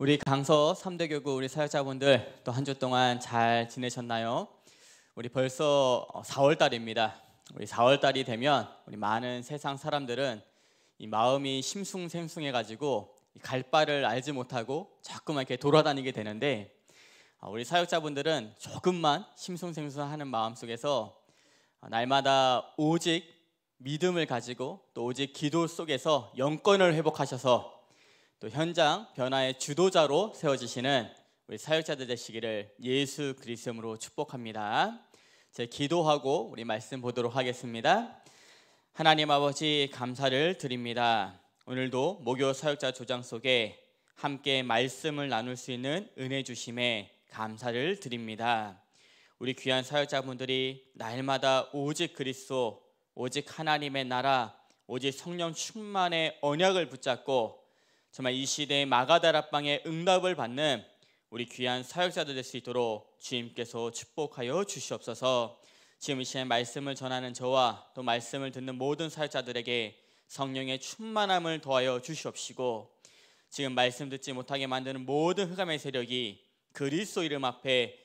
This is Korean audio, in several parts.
우리 강서 3대 교구 우리 사역자분들 또 한 주 동안 잘 지내셨나요? 우리 벌써 4월 어, 달입니다. 우리 4월 달이 되면 우리 많은 세상 사람들은 이 마음이 심숭생숭해 가지고 갈 바를 알지 못하고 자꾸만 이렇게 돌아다니게 되는데 아, 우리 사역자분들은 조금만 심숭생숭하는 마음 속에서 아, 날마다 오직 믿음을 가지고 또 오직 기도 속에서 영권을 회복하셔서 또 현장 변화의 주도자로 세워지시는 우리 사역자들 되시기를 예수 그리스도로 축복합니다. 제 기도하고 우리 말씀 보도록 하겠습니다. 하나님 아버지 감사를 드립니다. 오늘도 목요 사역자 조장 속에 함께 말씀을 나눌 수 있는 은혜 주심에 감사를 드립니다. 우리 귀한 사역자분들이 날마다 오직 그리스도, 오직 하나님의 나라, 오직 성령 충만의 언약을 붙잡고 정말 이 시대의 마가다라방의 응답을 받는 우리 귀한 사역자들 될 수 있도록 주님께서 축복하여 주시옵소서. 지금 이 시간 말씀을 전하는 저와 또 말씀을 듣는 모든 사역자들에게 성령의 충만함을 더하여 주시옵시고 지금 말씀 듣지 못하게 만드는 모든 흑암의 세력이 그리스도 이름 앞에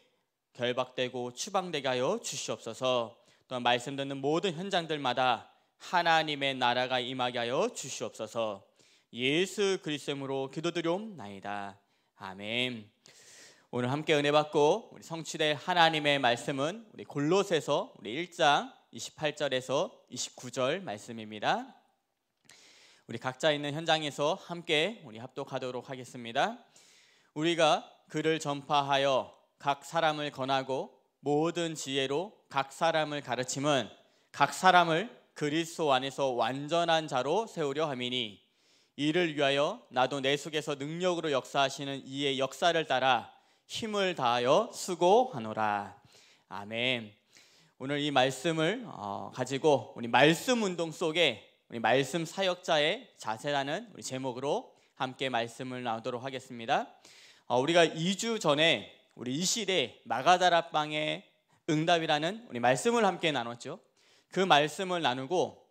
결박되고 추방되게 하여 주시옵소서. 또 말씀 듣는 모든 현장들마다 하나님의 나라가 임하게 하여 주시옵소서. 예수 그리스도로 기도드려옵나이다. 아멘. 오늘 함께 은혜 받고 우리 성취될 하나님의 말씀은 우리 골로새서 우리 1장 28절에서 29절 말씀입니다. 우리 각자 있는 현장에서 함께 우리 합독하도록 하겠습니다. 우리가 그를 전파하여 각 사람을 권하고 모든 지혜로 각 사람을 가르침은 각 사람을 그리스도 안에서 완전한 자로 세우려 함이니 이를 위하여 나도 내 속에서 능력으로 역사하시는 이의 역사를 따라 힘을 다하여 수고하노라. 아멘. 오늘 이 말씀을 어, 가지고 우리 말씀 운동 속에 우리 말씀 사역자의 자세라는 우리 제목으로 함께 말씀을 나누도록 하겠습니다. 어, 우리가 2주 전에 우리 이 시대 마가다라방의 응답이라는 우리 말씀을 함께 나눴죠. 그 말씀을 나누고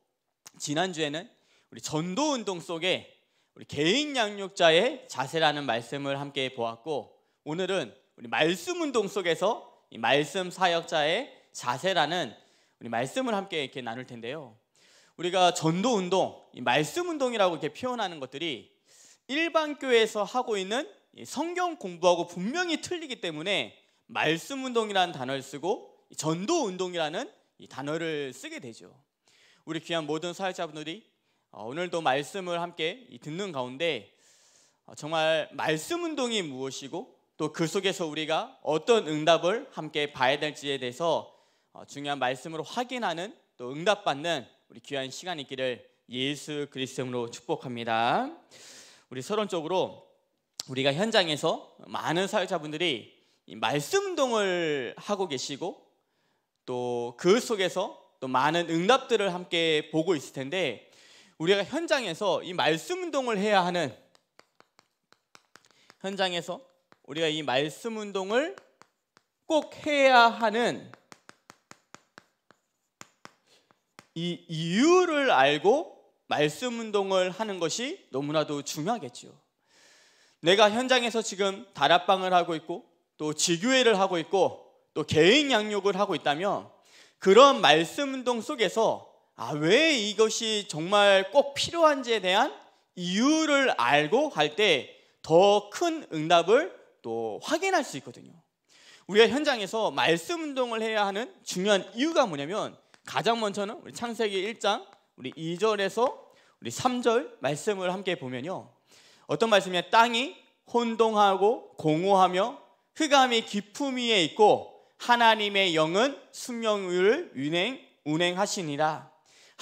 지난주에는 우리 전도 운동 속에 우리 개인 양육자의 자세라는 말씀을 함께 보았고 오늘은 우리 말씀 운동 속에서 이 말씀 사역자의 자세라는 우리 말씀을 함께 이렇게 나눌 텐데요. 우리가 전도 운동, 이 말씀 운동이라고 이렇게 표현하는 것들이 일반 교회에서 하고 있는 성경 공부하고 분명히 틀리기 때문에 말씀 운동이라는 단어를 쓰고 전도 운동이라는 이 단어를 쓰게 되죠. 우리 귀한 모든 사역자분들이 어, 오늘도 말씀을 함께 듣는 가운데 어, 정말 말씀 운동이 무엇이고 또 그 속에서 우리가 어떤 응답을 함께 봐야 될지에 대해서 어, 중요한 말씀으로 확인하는 또 응답받는 우리 귀한 시간이 있기를 예수 그리스도로 축복합니다. 우리 서론적으로 우리가 현장에서 많은 사회자분들이 말씀 운동을 하고 계시고 또 그 속에서 또 많은 응답들을 함께 보고 있을 텐데 우리가 현장에서 이 말씀 운동을 해야 하는 현장에서 우리가 이 말씀 운동을 꼭 해야 하는 이 이유를 알고 말씀 운동을 하는 것이 너무나도 중요하겠지요. 내가 현장에서 지금 다락방을 하고 있고 또 지교회를 하고 있고 또 개인 양육을 하고 있다면 그런 말씀 운동 속에서 아, 왜 이것이 정말 꼭 필요한지에 대한 이유를 알고 할 때 더 큰 응답을 또 확인할 수 있거든요. 우리가 현장에서 말씀 운동을 해야 하는 중요한 이유가 뭐냐면 가장 먼저는 우리 창세기 1장 우리 2절에서 우리 3절 말씀을 함께 보면요. 어떤 말씀이냐? 땅이 혼동하고 공허하며 흑암이 깊음 위에 있고 하나님의 영은 숙명을 운행 운행하시니라.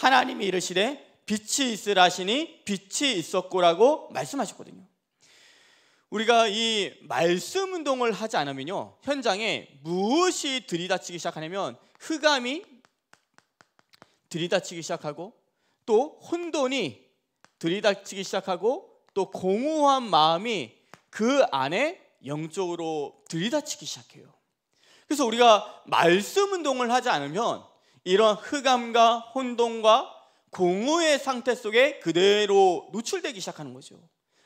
하나님이 이르시되 빛이 있으라 하시니 빛이 있었고라고 말씀하셨거든요. 우리가 이 말씀 운동을 하지 않으면요. 현장에 무엇이 들이닥치기 시작하냐면 흑암이 들이닥치기 시작하고 또 혼돈이 들이닥치기 시작하고 또 공허한 마음이 그 안에 영적으로 들이닥치기 시작해요. 그래서 우리가 말씀 운동을 하지 않으면 이런 흑암과 혼돈과 공허의 상태 속에 그대로 노출되기 시작하는 거죠.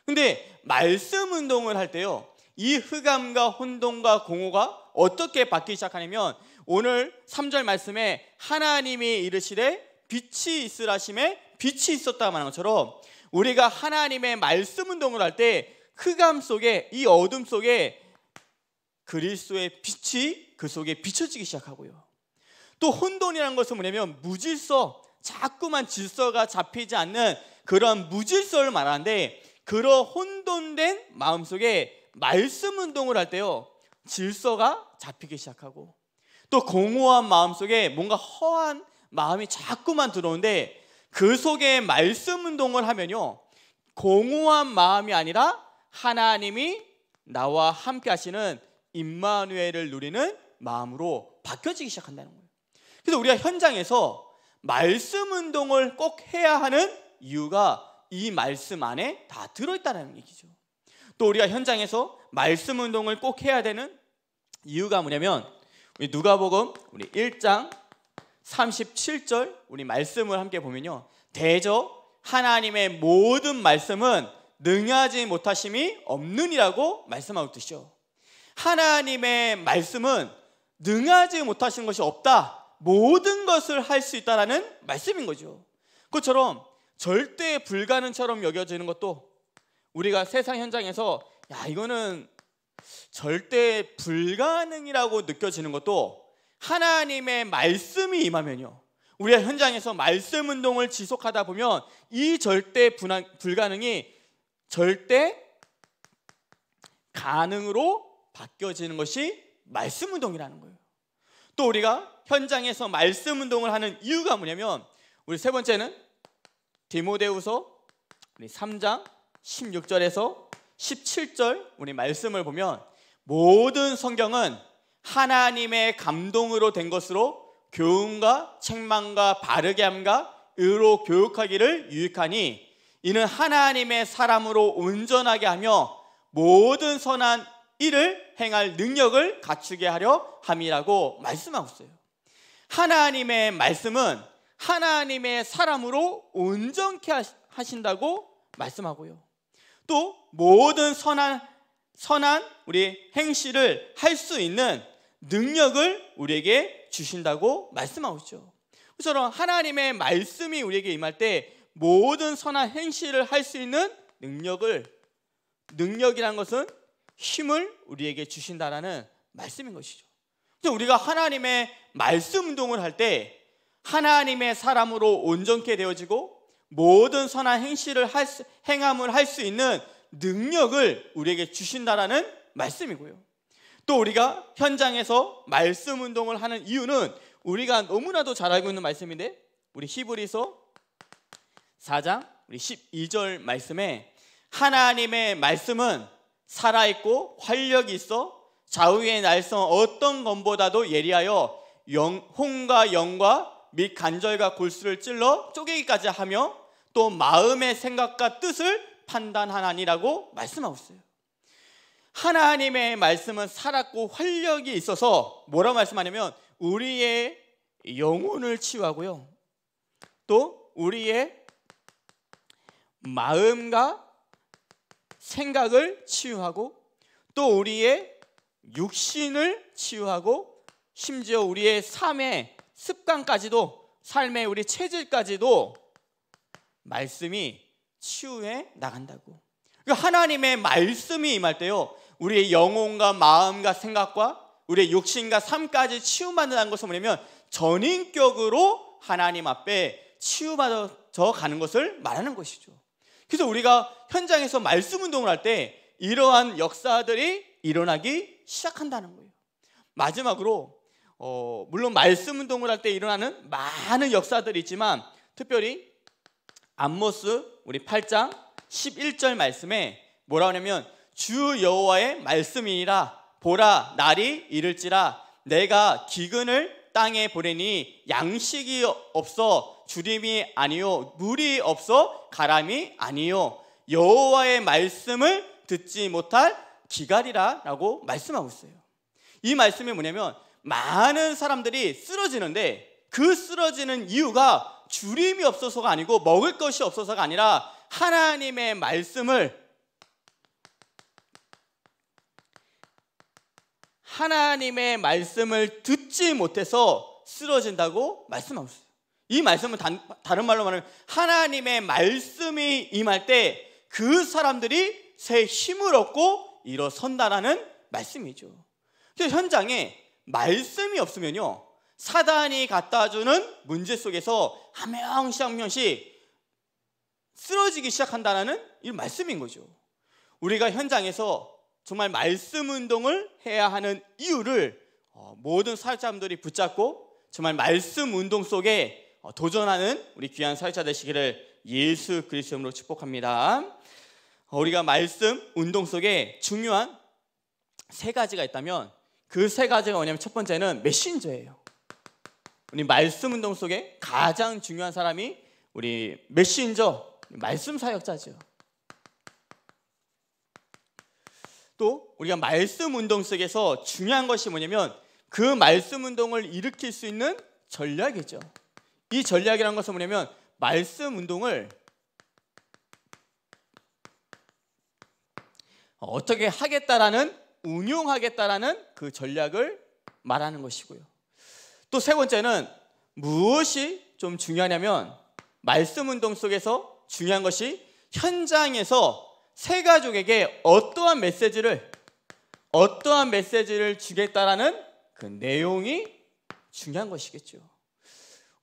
근데 말씀 운동을 할 때요. 이 흑암과 혼돈과 공허가 어떻게 바뀌기 시작하냐면 오늘 3절 말씀에 하나님이 이르시되 빛이 있으라 심에 빛이 있었다 말한 것처럼 우리가 하나님의 말씀 운동을 할 때 흑암 속에 이 어둠 속에 그리스도의 빛이 그 속에 비춰지기 시작하고요. 또 혼돈이라는 것은 뭐냐면 무질서, 자꾸만 질서가 잡히지 않는 그런 무질서를 말하는데 그런 혼돈된 마음속에 말씀 운동을 할 때요. 질서가 잡히기 시작하고 또 공허한 마음속에 뭔가 허한 마음이 자꾸만 들어오는데 그 속에 말씀 운동을 하면요. 공허한 마음이 아니라 하나님이 나와 함께 하시는 임마누엘을 누리는 마음으로 바뀌어지기 시작한다는 거예요. 그래서 우리가 현장에서 말씀 운동을 꼭 해야 하는 이유가 이 말씀 안에 다 들어있다는 얘기죠. 또 우리가 현장에서 말씀 운동을 꼭 해야 되는 이유가 뭐냐면 우리 누가복음 우리 1장 37절 우리 말씀을 함께 보면요. 대저 하나님의 모든 말씀은 능하지 못하심이 없느니라고 말씀하고 뜻이죠. 하나님의 말씀은 능하지 못하신 것이 없다. 모든 것을 할 수 있다라는 말씀인 거죠. 그처럼 절대 불가능처럼 여겨지는 것도 우리가 세상 현장에서 야 이거는 절대 불가능이라고 느껴지는 것도 하나님의 말씀이 임하면요. 우리가 현장에서 말씀 운동을 지속하다 보면 이 절대 불가능이 절대 가능으로 바뀌어지는 것이 말씀 운동이라는 거예요. 또 우리가 현장에서 말씀 운동을 하는 이유가 뭐냐면 우리 세 번째는 디모데후서 우리 3장 16절에서 17절 우리 말씀을 보면 모든 성경은 하나님의 감동으로 된 것으로 교훈과 책망과 바르게 함과 의로 교육하기를 유익하니 이는 하나님의 사람으로 온전하게 하며 모든 선한 이를 행할 능력을 갖추게 하려 함이라고 말씀하고 있어요. 하나님의 말씀은 하나님의 사람으로 온전케 하신다고 말씀하고요. 또 모든 선한 선한 우리 행실을 할 수 있는 능력을 우리에게 주신다고 말씀하고 있죠. 그처럼 하나님의 말씀이 우리에게 임할 때 모든 선한 행실을 할 수 있는 능력을 능력이라 것은 힘을 우리에게 주신다라는 말씀인 것이죠. 그래서 우리가 하나님의 말씀 운동을 할 때 하나님의 사람으로 온전케 되어지고 모든 선한 행실을 할 수, 행함을 할 수 있는 능력을 우리에게 주신다라는 말씀이고요. 또 우리가 현장에서 말씀 운동을 하는 이유는 우리가 너무나도 잘 알고 있는 말씀인데 우리 히브리서 4장 우리 12절 말씀에 하나님의 말씀은 살아있고 활력이 있어 좌우의 날선 어떤 검보다도 예리하여 영, 홍과 영과 및 간절과 골수를 찔러 쪼개기까지 하며 또 마음의 생각과 뜻을 판단하나니라고 말씀하고 있어요. 하나님의 말씀은 살았고 활력이 있어서 뭐라고 말씀하냐면 우리의 영혼을 치유하고요. 또 우리의 마음과 생각을 치유하고 또 우리의 육신을 치유하고 심지어 우리의 삶의 습관까지도 삶의 우리 체질까지도 말씀이 치유해 나간다고. 그러니까 하나님의 말씀이 임할 때요. 우리의 영혼과 마음과 생각과 우리의 육신과 삶까지 치유받는다는 것은 뭐냐면 전인격으로 하나님 앞에 치유받아 가는 것을 말하는 것이죠. 그래서 우리가 현장에서 말씀 운동을 할 때 이러한 역사들이 일어나기 시작한다는 거예요. 마지막으로 어, 물론 말씀 운동을 할 때 일어나는 많은 역사들이 있지만 특별히 암모스 우리 8장 11절 말씀에 뭐라 고 하냐면 주 여호와의 말씀이라 보라 날이 이를지라 내가 기근을 땅에 보내니 양식이 없어 주림이 아니요 물이 없어 가람이 아니요 여호와의 말씀을 듣지 못할 기갈이라라고 말씀하고 있어요. 이 말씀이 뭐냐면 많은 사람들이 쓰러지는데 그 쓰러지는 이유가 주림이 없어서가 아니고 먹을 것이 없어서가 아니라 하나님의 말씀을 하나님의 말씀을 듣지 못해서 쓰러진다고 말씀하고 있어요. 이 말씀은 다, 른 말로 말하면 하나님의 말씀이 임할 때 그 사람들이 새 힘을 얻고 일어선다라는 말씀이죠. 근데 현장에 말씀이 없으면요. 사단이 갖다 주는 문제 속에서 한 명씩 한 명씩 쓰러지기 시작한다라는 이 말씀인 거죠. 우리가 현장에서 정말 말씀 운동을 해야 하는 이유를 어, 모든 사역자들이 붙잡고 정말 말씀 운동 속에 어, 도전하는 우리 귀한 사회자 되시기를 예수 그리스도 이으로 축복합니다. 어, 우리가 말씀 운동 속에 중요한 세 가지가 있다면 그 세 가지가 뭐냐면 첫 번째는 메신저예요. 우리 말씀 운동 속에 가장 중요한 사람이 우리 메신저 말씀 사역자죠. 또 우리가 말씀 운동 속에서 중요한 것이 뭐냐면 그 말씀 운동을 일으킬 수 있는 전략이죠. 이 전략이라는 것은 뭐냐면 말씀 운동을 어떻게 하겠다라는 운용하겠다라는 그 전략을 말하는 것이고요. 또 세 번째는 무엇이 좀 중요하냐면 말씀 운동 속에서 중요한 것이 현장에서 세 가족에게 어떠한 메시지를 어떠한 메시지를 주겠다라는 그 내용이 중요한 것이겠죠.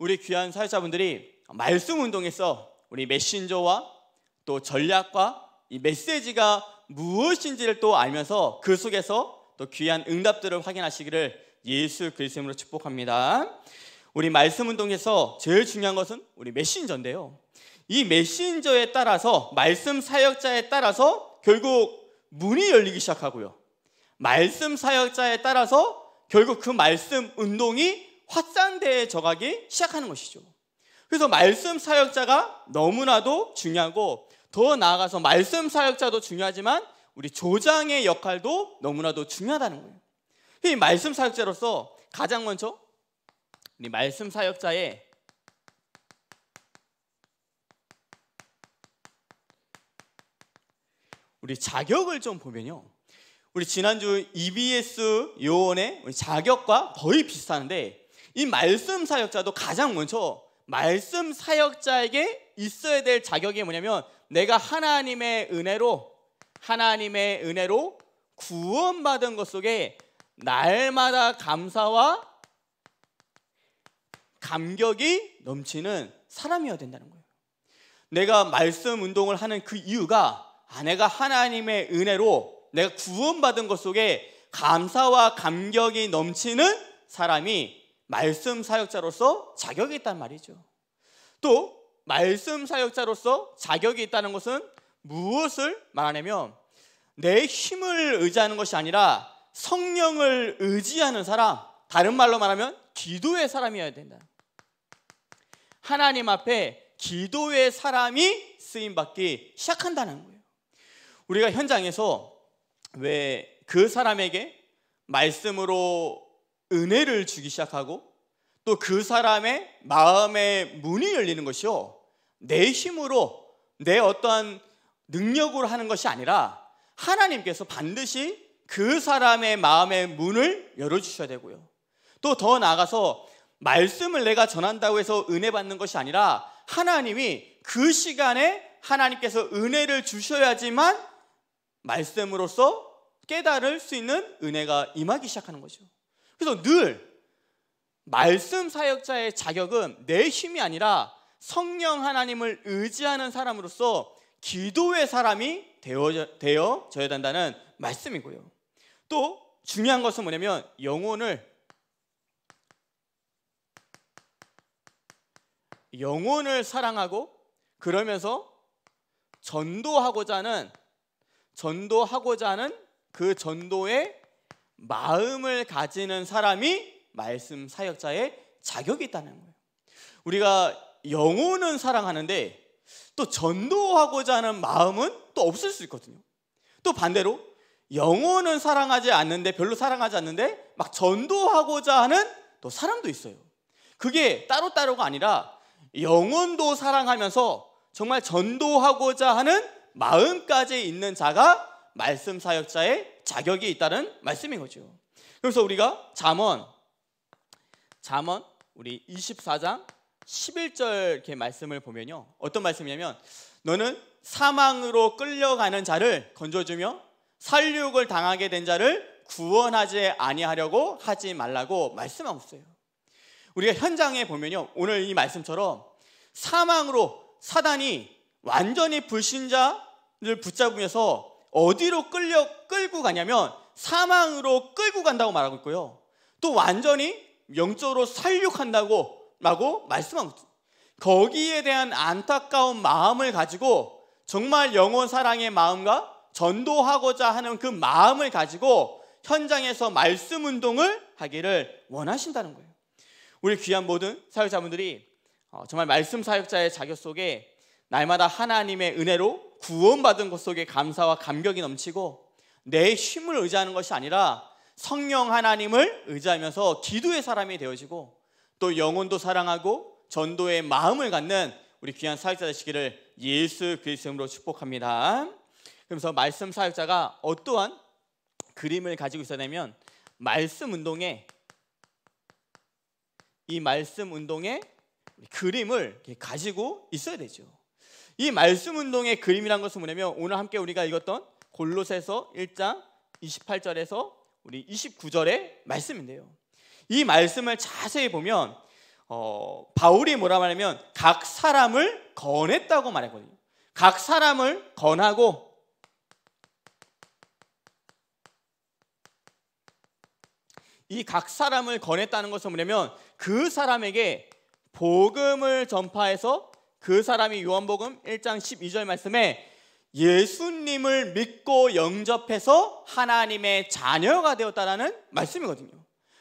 우리 귀한 사회자분들이 말씀 운동에서 우리 메신저와 또 전략과 이 메시지가 무엇인지를 또 알면서 그 속에서 또 귀한 응답들을 확인하시기를 예수 그리스도로 축복합니다. 우리 말씀 운동에서 제일 중요한 것은 우리 메신저인데요. 이 메신저에 따라서 말씀 사역자에 따라서 결국 문이 열리기 시작하고요. 말씀 사역자에 따라서 결국 그 말씀 운동이 확산되어 져하기 시작하는 것이죠. 그래서 말씀 사역자가 너무나도 중요하고 더 나아가서 말씀 사역자도 중요하지만 우리 조장의 역할도 너무나도 중요하다는 거예요. 이 말씀 사역자로서 가장 먼저 우리 말씀 사역자의 우리 자격을 좀 보면요. 우리 지난주 EBS 요원의 자격과 거의 비슷한데 이 말씀 사역자도 가장 먼저 말씀 사역자에게 있어야 될 자격이 뭐냐면 내가 하나님의 은혜로 하나님의 은혜로 구원받은 것 속에 날마다 감사와 감격이 넘치는 사람이어야 된다는 거예요. 내가 말씀 운동을 하는 그 이유가 아, 내가 하나님의 은혜로 내가 구원받은 것 속에 감사와 감격이 넘치는 사람이 말씀 사역자로서 자격이 있단 말이죠. 또 말씀 사역자로서 자격이 있다는 것은 무엇을 말하냐면 내 힘을 의지하는 것이 아니라 성령을 의지하는 사람, 다른 말로 말하면 기도의 사람이어야 된다. 하나님 앞에 기도의 사람이 쓰임 받기 시작한다는 거예요. 우리가 현장에서 왜 그 사람에게 말씀으로 은혜를 주기 시작하고 또 그 사람의 마음의 문이 열리는 것이요. 내 힘으로 내 어떠한 능력으로 하는 것이 아니라 하나님께서 반드시 그 사람의 마음의 문을 열어주셔야 되고요. 또 더 나아가서 말씀을 내가 전한다고 해서 은혜 받는 것이 아니라 하나님이 그 시간에 하나님께서 은혜를 주셔야지만 말씀으로서 깨달을 수 있는 은혜가 임하기 시작하는 거죠. 그래서 늘 말씀 사역자의 자격은 내 힘이 아니라 성령 하나님을 의지하는 사람으로서 기도의 사람이 되어져, 되어져야 된다는 말씀이고요. 또 중요한 것은 뭐냐면 영혼을 영혼을 사랑하고 그러면서 전도하고자 하는 전도하고자 하는 그 전도의 마음을 가지는 사람이 말씀 사역자의 자격이 있다는 거예요. 우리가 영혼은 사랑하는데 또 전도하고자 하는 마음은 또 없을 수 있거든요. 또 반대로 영혼은 사랑하지 않는데 별로 사랑하지 않는데 막 전도하고자 하는 또 사람도 있어요. 그게 따로따로가 아니라 영혼도 사랑하면서 정말 전도하고자 하는 마음까지 있는 자가 말씀 사역자의 자격이 있다는 말씀인 거죠. 그래서 우리가 잠언 잠언 우리 24장 11절 이렇게 말씀을 보면요. 어떤 말씀이냐면 너는 사망으로 끌려가는 자를 건져주며 살육을 당하게 된 자를 구원하지 아니하려고 하지 말라고 말씀하고 있어요. 우리가 현장에 보면요. 오늘 이 말씀처럼 사망으로 사단이 완전히 불신자를 붙잡으면서 어디로 끌려 끌고 가냐면 사망으로 끌고 간다고 말하고 있고요. 또 완전히 영적으로 살육한다고 라고 말씀하고 있어요. 거기에 대한 안타까운 마음을 가지고 정말 영혼 사랑의 마음과 전도하고자 하는 그 마음을 가지고 현장에서 말씀 운동을 하기를 원하신다는 거예요. 우리 귀한 모든 사역자분들이 어, 정말 말씀 사역자의 자격 속에 날마다 하나님의 은혜로 구원받은 것 속에 감사와 감격이 넘치고 내 힘을 의지하는 것이 아니라 성령 하나님을 의지하면서 기도의 사람이 되어지고 또 영혼도 사랑하고 전도의 마음을 갖는 우리 귀한 사역자 되시기를 예수 그리스도 이름으로 축복합니다. 그래서 말씀 사역자가 어떠한 그림을 가지고 있어야 되면 말씀 운동에 이 말씀 운동에 그림을 가지고 있어야 되죠. 이 말씀 운동의 그림이란 것은 뭐냐면 오늘 함께 우리가 읽었던 골로새서 1장 28절에서 우리 29절의 말씀인데요. 이 말씀을 자세히 보면 어, 바울이 뭐라 말하면 각 사람을 건했다고 말했거든요. 각 사람을 건하고 이 각 사람을 건했다는 것은 뭐냐면 그 사람에게 복음을 전파해서 그 사람이 요한복음 1장 12절 말씀에 예수님을 믿고 영접해서 하나님의 자녀가 되었다라는 말씀이거든요.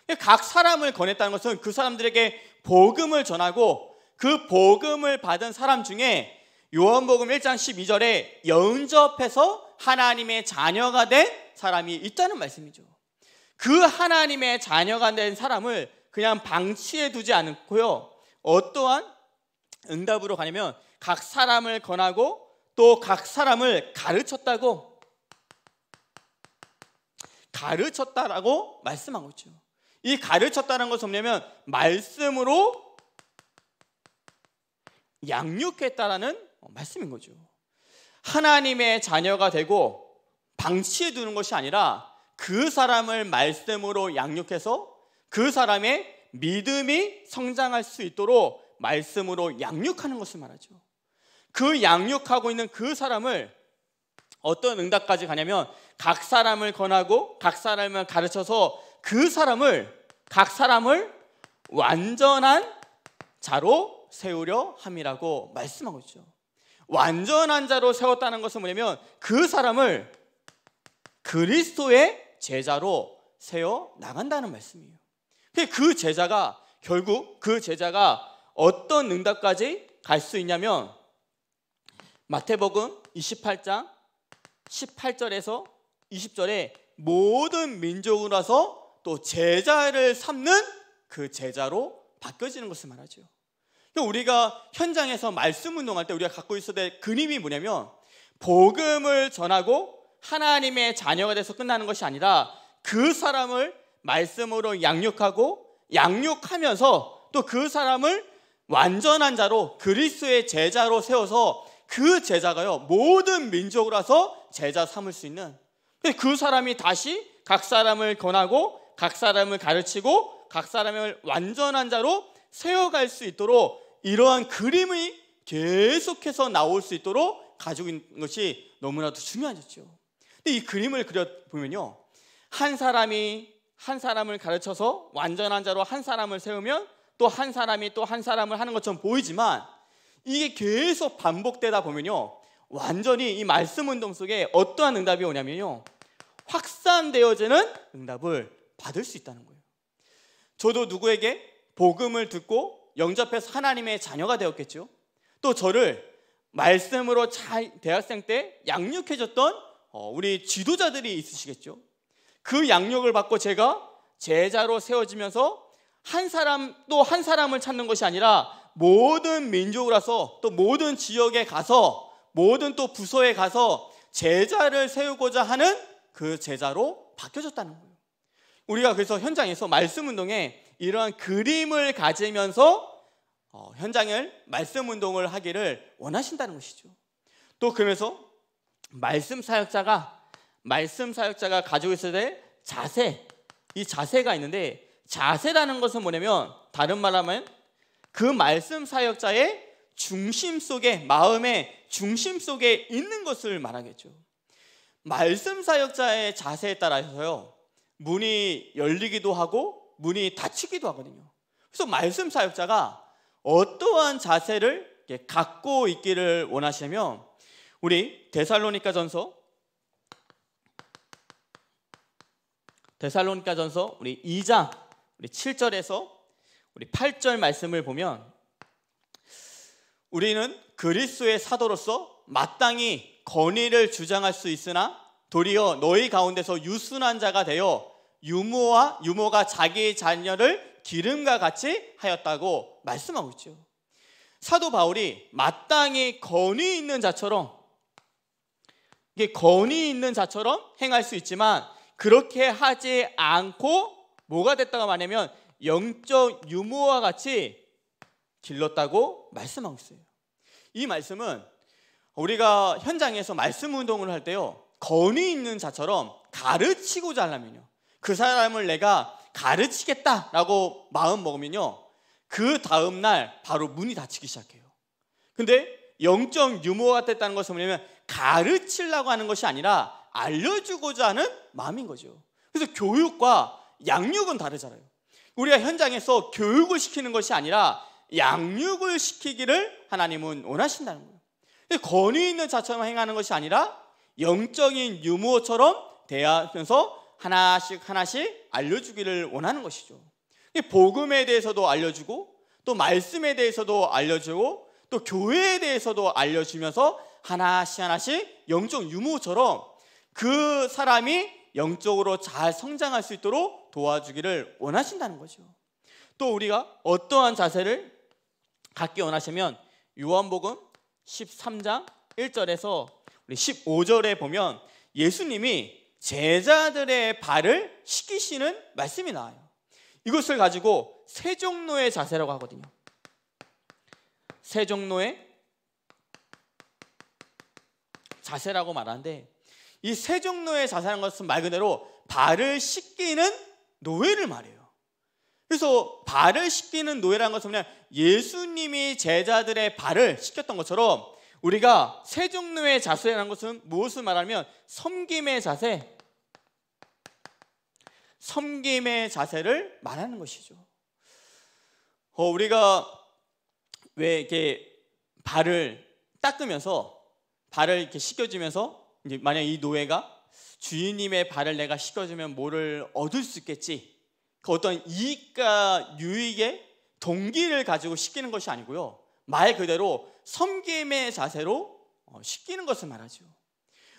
그러니까 각 사람을 권했다는 것은 그 사람들에게 복음을 전하고 그 복음을 받은 사람 중에 요한복음 1장 12절에 영접해서 하나님의 자녀가 된 사람이 있다는 말씀이죠. 그 하나님의 자녀가 된 사람을 그냥 방치해 두지 않고요. 어떠한 응답으로 가냐면 각 사람을 권하고 또 각 사람을 가르쳤다고 가르쳤다라고 말씀하고 있죠. 이 가르쳤다는 것은 뭐냐면 말씀으로 양육했다라는 말씀인 거죠. 하나님의 자녀가 되고 방치해 두는 것이 아니라 그 사람을 말씀으로 양육해서 그 사람의 믿음이 성장할 수 있도록 말씀으로 양육하는 것을 말하죠. 그 양육하고 있는 그 사람을 어떤 응답까지 가냐면 각 사람을 권하고 각 사람을 가르쳐서 그 사람을 각 사람을 완전한 자로 세우려 함이라고 말씀하고 있죠. 완전한 자로 세웠다는 것은 뭐냐면 그 사람을 그리스도의 제자로 세워 나간다는 말씀이에요. 그 제자가 결국 그 제자가 어떤 응답까지 갈 수 있냐면 마태복음 28장 18절에서 20절에 모든 민족으로서 또 제자를 삼는 그 제자로 바뀌어지는 것을 말하죠. 그러니까 우리가 현장에서 말씀 운동할 때 우리가 갖고 있어야 될 그림이 뭐냐면 복음을 전하고 하나님의 자녀가 돼서 끝나는 것이 아니라 그 사람을 말씀으로 양육하고 양육하면서 또 그 사람을 완전한 자로 그리스의 제자로 세워서 그 제자가요 모든 민족으로 와서 제자 삼을 수 있는 그 사람이 다시 각 사람을 권하고 각 사람을 가르치고 각 사람을 완전한 자로 세워갈 수 있도록 이러한 그림이 계속해서 나올 수 있도록 가지고 있는 것이 너무나도 중요하죠. 근데 이 그림을 그려 보면요. 한 사람이 한 사람을 가르쳐서 완전한 자로 한 사람을 세우면 또한 사람이 또 한 사람을 하는 것처럼 보이지만 이게 계속 반복되다 보면요. 완전히 이 말씀 운동 속에 어떠한 응답이 오냐면요. 확산되어지는 응답을 받을 수 있다는 거예요. 저도 누구에게 복음을 듣고 영접해서 하나님의 자녀가 되었겠죠. 또 저를 말씀으로 잘 대학생 때 양육해줬던 어, 우리 지도자들이 있으시겠죠. 그 양육을 받고 제가 제자로 세워지면서 한 사람 또 한 사람을 찾는 것이 아니라 모든 민족이라서또 모든 지역에 가서 모든 또 부서에 가서 제자를 세우고자 하는 그 제자로 바뀌어졌다는 거예요. 우리가 그래서 현장에서 말씀 운동에 이러한 그림을 가지면서 어, 현장을 말씀 운동을 하기를 원하신다는 것이죠. 또 그러면서 말씀 사역자가 말씀 사역자가 가지고 있어야 될 자세 이 자세가 있는데 자세라는 것은 뭐냐면 다른 말하면 그 말씀 사역자의 중심 속에 마음의 중심 속에 있는 것을 말하겠죠. 말씀 사역자의 자세에 따라서요. 문이 열리기도 하고 문이 닫히기도 하거든요. 그래서 말씀 사역자가 어떠한 자세를 갖고 있기를 원하시면 우리 데살로니카전서 데살로니카전서 우리 2장 우리 7절에서 우리 8절 말씀을 보면 우리는 그리스의 사도로서 마땅히 권위를 주장할 수 있으나 도리어 너희 가운데서 유순한 자가 되어 유모와 유모가 자기 자녀를 기름과 같이 하였다고 말씀하고 있죠. 사도 바울이 마땅히 권위 있는 자처럼 이게 권위 있는 자처럼 행할 수 있지만 그렇게 하지 않고 뭐가 됐다고 말하냐면 영적 유무와 같이 길렀다고 말씀하고 있어요. 이 말씀은 우리가 현장에서 말씀 운동을 할 때요. 건의 있는 자처럼 가르치고자 하면요그 사람을 내가 가르치겠다라고 마음 먹으면요. 그 다음 날 바로 문이 닫히기 시작해요. 근데 영적 유머가 됐다는 것은 뭐냐면 가르치려고 하는 것이 아니라 알려주고자 하는 마음인 거죠. 그래서 교육과 양육은 다르잖아요. 우리가 현장에서 교육을 시키는 것이 아니라 양육을 시키기를 하나님은 원하신다는 거예요. 권위 있는 자처럼 행하는 것이 아니라 영적인 유무어처럼 대하면서 하나씩 하나씩 알려주기를 원하는 것이죠. 복음에 대해서도 알려주고 또 말씀에 대해서도 알려주고 또 교회에 대해서도 알려주면서 하나씩 하나씩 영적 유무처럼 그 사람이 영적으로 잘 성장할 수 있도록 도와주기를 원하신다는 거죠. 또 우리가 어떠한 자세를 갖기 원하시면 요한복음 13장 1절에서 우리 15절에 보면 예수님이 제자들의 발을 씻기시는 말씀이 나와요. 이것을 가지고 세종로의 자세라고 하거든요. 세종로의 자세라고 말하는데 이 세종노예 자세라는 것은 말 그대로 발을 씻기는 노예를 말해요. 그래서 발을 씻기는 노예라는 것은 그냥 예수님이 제자들의 발을 씻겼던 것처럼 우리가 세종노예 자세라는 것은 무엇을 말하면 섬김의 자세, 섬김의 자세를 말하는 것이죠. 어, 우리가 왜 이렇게 발을 닦으면서 발을 이렇게 씻겨주면서 만약 이 노예가 주인님의 발을 내가 씻겨주면 뭐를 얻을 수 있겠지. 그 어떤 이익과 유익의 동기를 가지고 씻기는 것이 아니고요. 말 그대로 섬김의 자세로 어, 씻기는 것을 말하죠.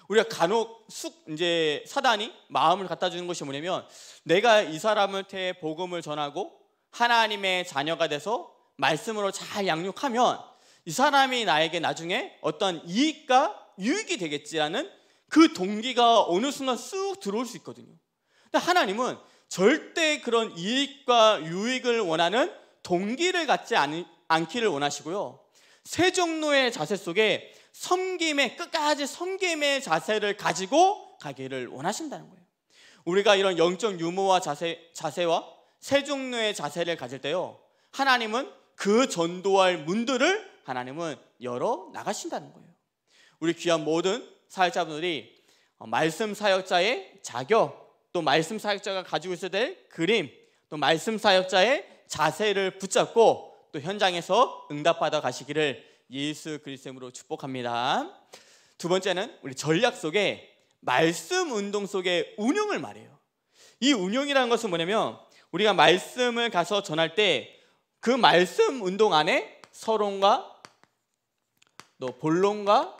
우리가 간혹 쑥 이제 사단이 마음을 갖다 주는 것이 뭐냐면 내가 이 사람한테 복음을 전하고 하나님의 자녀가 돼서 말씀으로 잘 양육하면 이 사람이 나에게 나중에 어떤 이익과 유익이 되겠지 하는 그 동기가 어느 순간 쑥 들어올 수 있거든요. 근데 하나님은 절대 그런 이익과 유익을 원하는 동기를 갖지 않, 않기를 원하시고요. 세 종로의 자세 속에 섬김의 끝까지 섬김의 자세를 가지고 가기를 원하신다는 거예요. 우리가 이런 영적 유머와 자세, 자세와 세종로의 자세를 가질 때요. 하나님은 그 전도할 문들을 하나님은 열어 나가신다는 거예요. 우리 귀한 모든 사역자분들이 어, 말씀 사역자의 자격, 또 말씀 사역자가 가지고 있어야 될 그림, 또 말씀 사역자의 자세를 붙잡고 또 현장에서 응답받아 가시기를 예수 그리스도로 으 축복합니다. 두 번째는 우리 전략 속에 말씀 운동 속에 운용을 말해요. 이 운용이라는 것은 뭐냐면 우리가 말씀을 가서 전할 때 그 말씀 운동 안에 서론과 또 본론과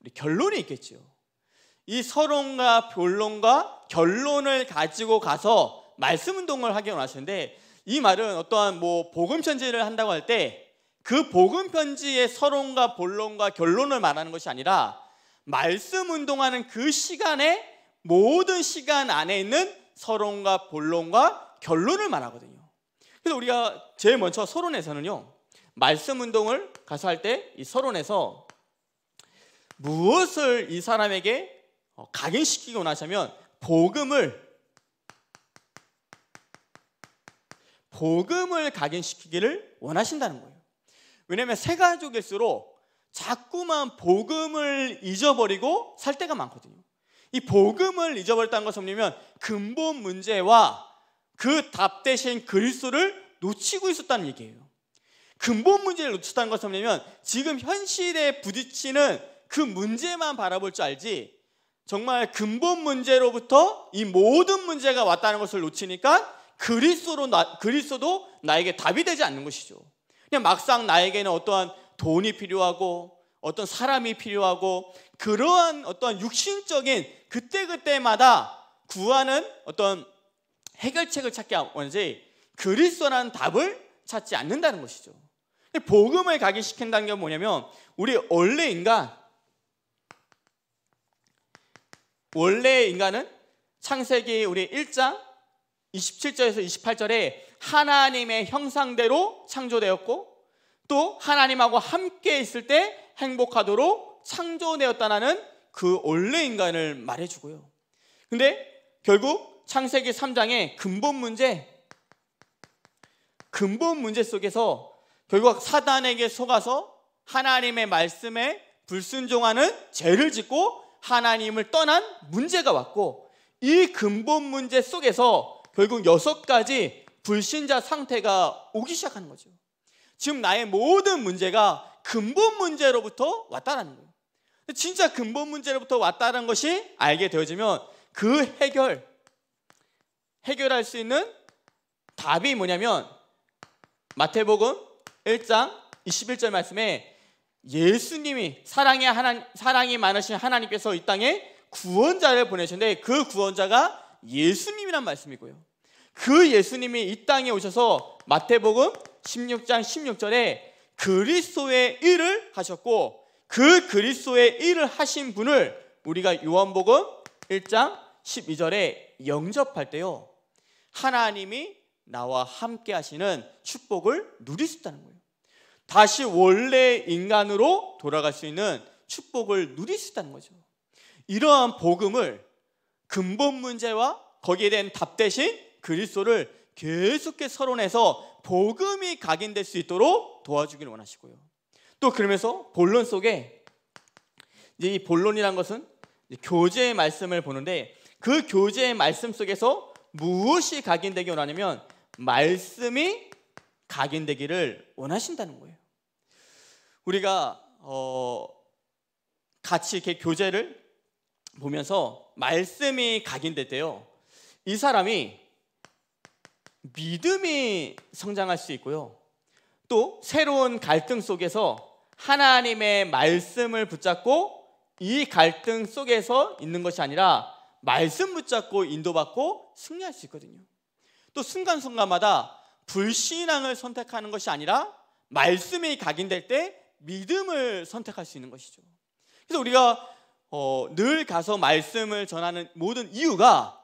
우리 결론이 있겠죠이 서론과 본론과 결론을 가지고 가서 말씀 운동을 하기 원하시는데 이 말은 어떠한 뭐 복음 편지를 한다고 할 때 그 복음 편지의 서론과 본론과 결론을 말하는 것이 아니라 말씀 운동하는 그 시간에 모든 시간 안에 있는 서론과 본론과 결론을 말하거든요. 그래서 우리가 제일 먼저 서론에서는요. 말씀 운동을 가서 할 때 이 서론에서 무엇을 이 사람에게 어, 각인시키기 원하자면 복음을 복음을 각인시키기를 원하신다는 거예요. 왜냐하면 새 가족일수록 자꾸만 복음을 잊어버리고 살 때가 많거든요. 이 복음을 잊어버렸다는 것은 뭐냐면 근본 문제와 그 답 대신 그리스도를 놓치고 있었다는 얘기예요. 근본 문제를 놓쳤다는 것은 뭐냐면 지금 현실에 부딪히는 그 문제만 바라볼 줄 알지 정말 근본 문제로부터 이 모든 문제가 왔다는 것을 놓치니까 그리스도로 나, 그리스도도 나에게 답이 되지 않는 것이죠. 그냥 막상 나에게는 어떠한 돈이 필요하고 어떤 사람이 필요하고 그러한 어떠한 육신적인 그때그때마다 구하는 어떤 해결책을 찾게 하는지 그리스도라는 답을 찾지 않는다는 것이죠. 복음을 가기 시킨다는게 뭐냐면 우리 원래 인간 원래 인간은 창세기 우리 1장 27절에서 28절에 하나님의 형상대로 창조되었고 또 하나님하고 함께 있을 때 행복하도록 창조되었다는 그 원래 인간을 말해주고요. 근데 결국 창세기 3장의 근본 문제, 근본 문제 속에서 결국 사단에게 속아서 하나님의 말씀에 불순종하는 죄를 짓고 하나님을 떠난 문제가 왔고 이 근본 문제 속에서 결국 여섯 가지 불신자 상태가 오기 시작하는 거죠. 지금 나의 모든 문제가 근본 문제로부터 왔다라는 거예요. 진짜 근본 문제로부터 왔다는 것이 알게 되어지면 그 해결, 해결할 수 있는 답이 뭐냐면 마태복음 1장 21절 말씀에 예수님이 사랑의 하나 사랑이 많으신 하나님께서 이 땅에 구원자를 보내셨는데 그 구원자가 예수님이란 말씀이고요. 그 예수님이 이 땅에 오셔서 마태복음 16장 16절에 그리스도의 일을 하셨고 그 그리스도의 일을 하신 분을 우리가 요한복음 1장 12절에 영접할 때요. 하나님이 나와 함께 하시는 축복을 누릴 수다는 거예요. 다시 원래 인간으로 돌아갈 수 있는 축복을 누릴 수 있다는 거죠. 이러한 복음을 근본 문제와 거기에 대한 답 대신 그리스도를 계속해서 서론해서 복음이 각인될 수 있도록 도와주길 원하시고요. 또 그러면서 본론 속에 이 본론이란 것은 교제의 말씀을 보는데 그 교제의 말씀 속에서 무엇이 각인되기 원하냐면 말씀이 각인되기를 원하신다는 거예요. 우리가 어, 같이 이렇게 교제를 보면서 말씀이 각인됐대요. 이 사람이 믿음이 성장할 수 있고요. 또 새로운 갈등 속에서 하나님의 말씀을 붙잡고 이 갈등 속에서 있는 것이 아니라 말씀 붙잡고 인도받고 승리할 수 있거든요. 또 순간순간마다 불신앙을 선택하는 것이 아니라 말씀이 각인될 때 믿음을 선택할 수 있는 것이죠. 그래서 우리가 어, 늘 가서 말씀을 전하는 모든 이유가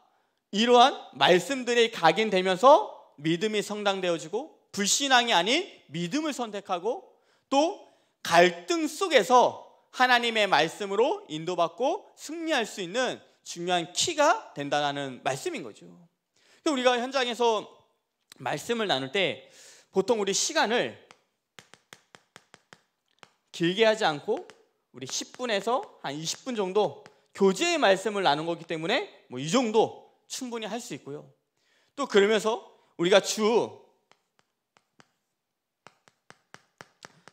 이러한 말씀들이 각인되면서 믿음이 성당되어지고 불신앙이 아닌 믿음을 선택하고 또 갈등 속에서 하나님의 말씀으로 인도받고 승리할 수 있는 중요한 키가 된다는 말씀인 거죠. 우리가 현장에서 말씀을 나눌 때 보통 우리 시간을 길게 하지 않고 우리 10분에서 한 20분 정도 교제의 말씀을 나눈 거기 때문에 뭐 이 정도 충분히 할 수 있고요. 또 그러면서 우리가 주,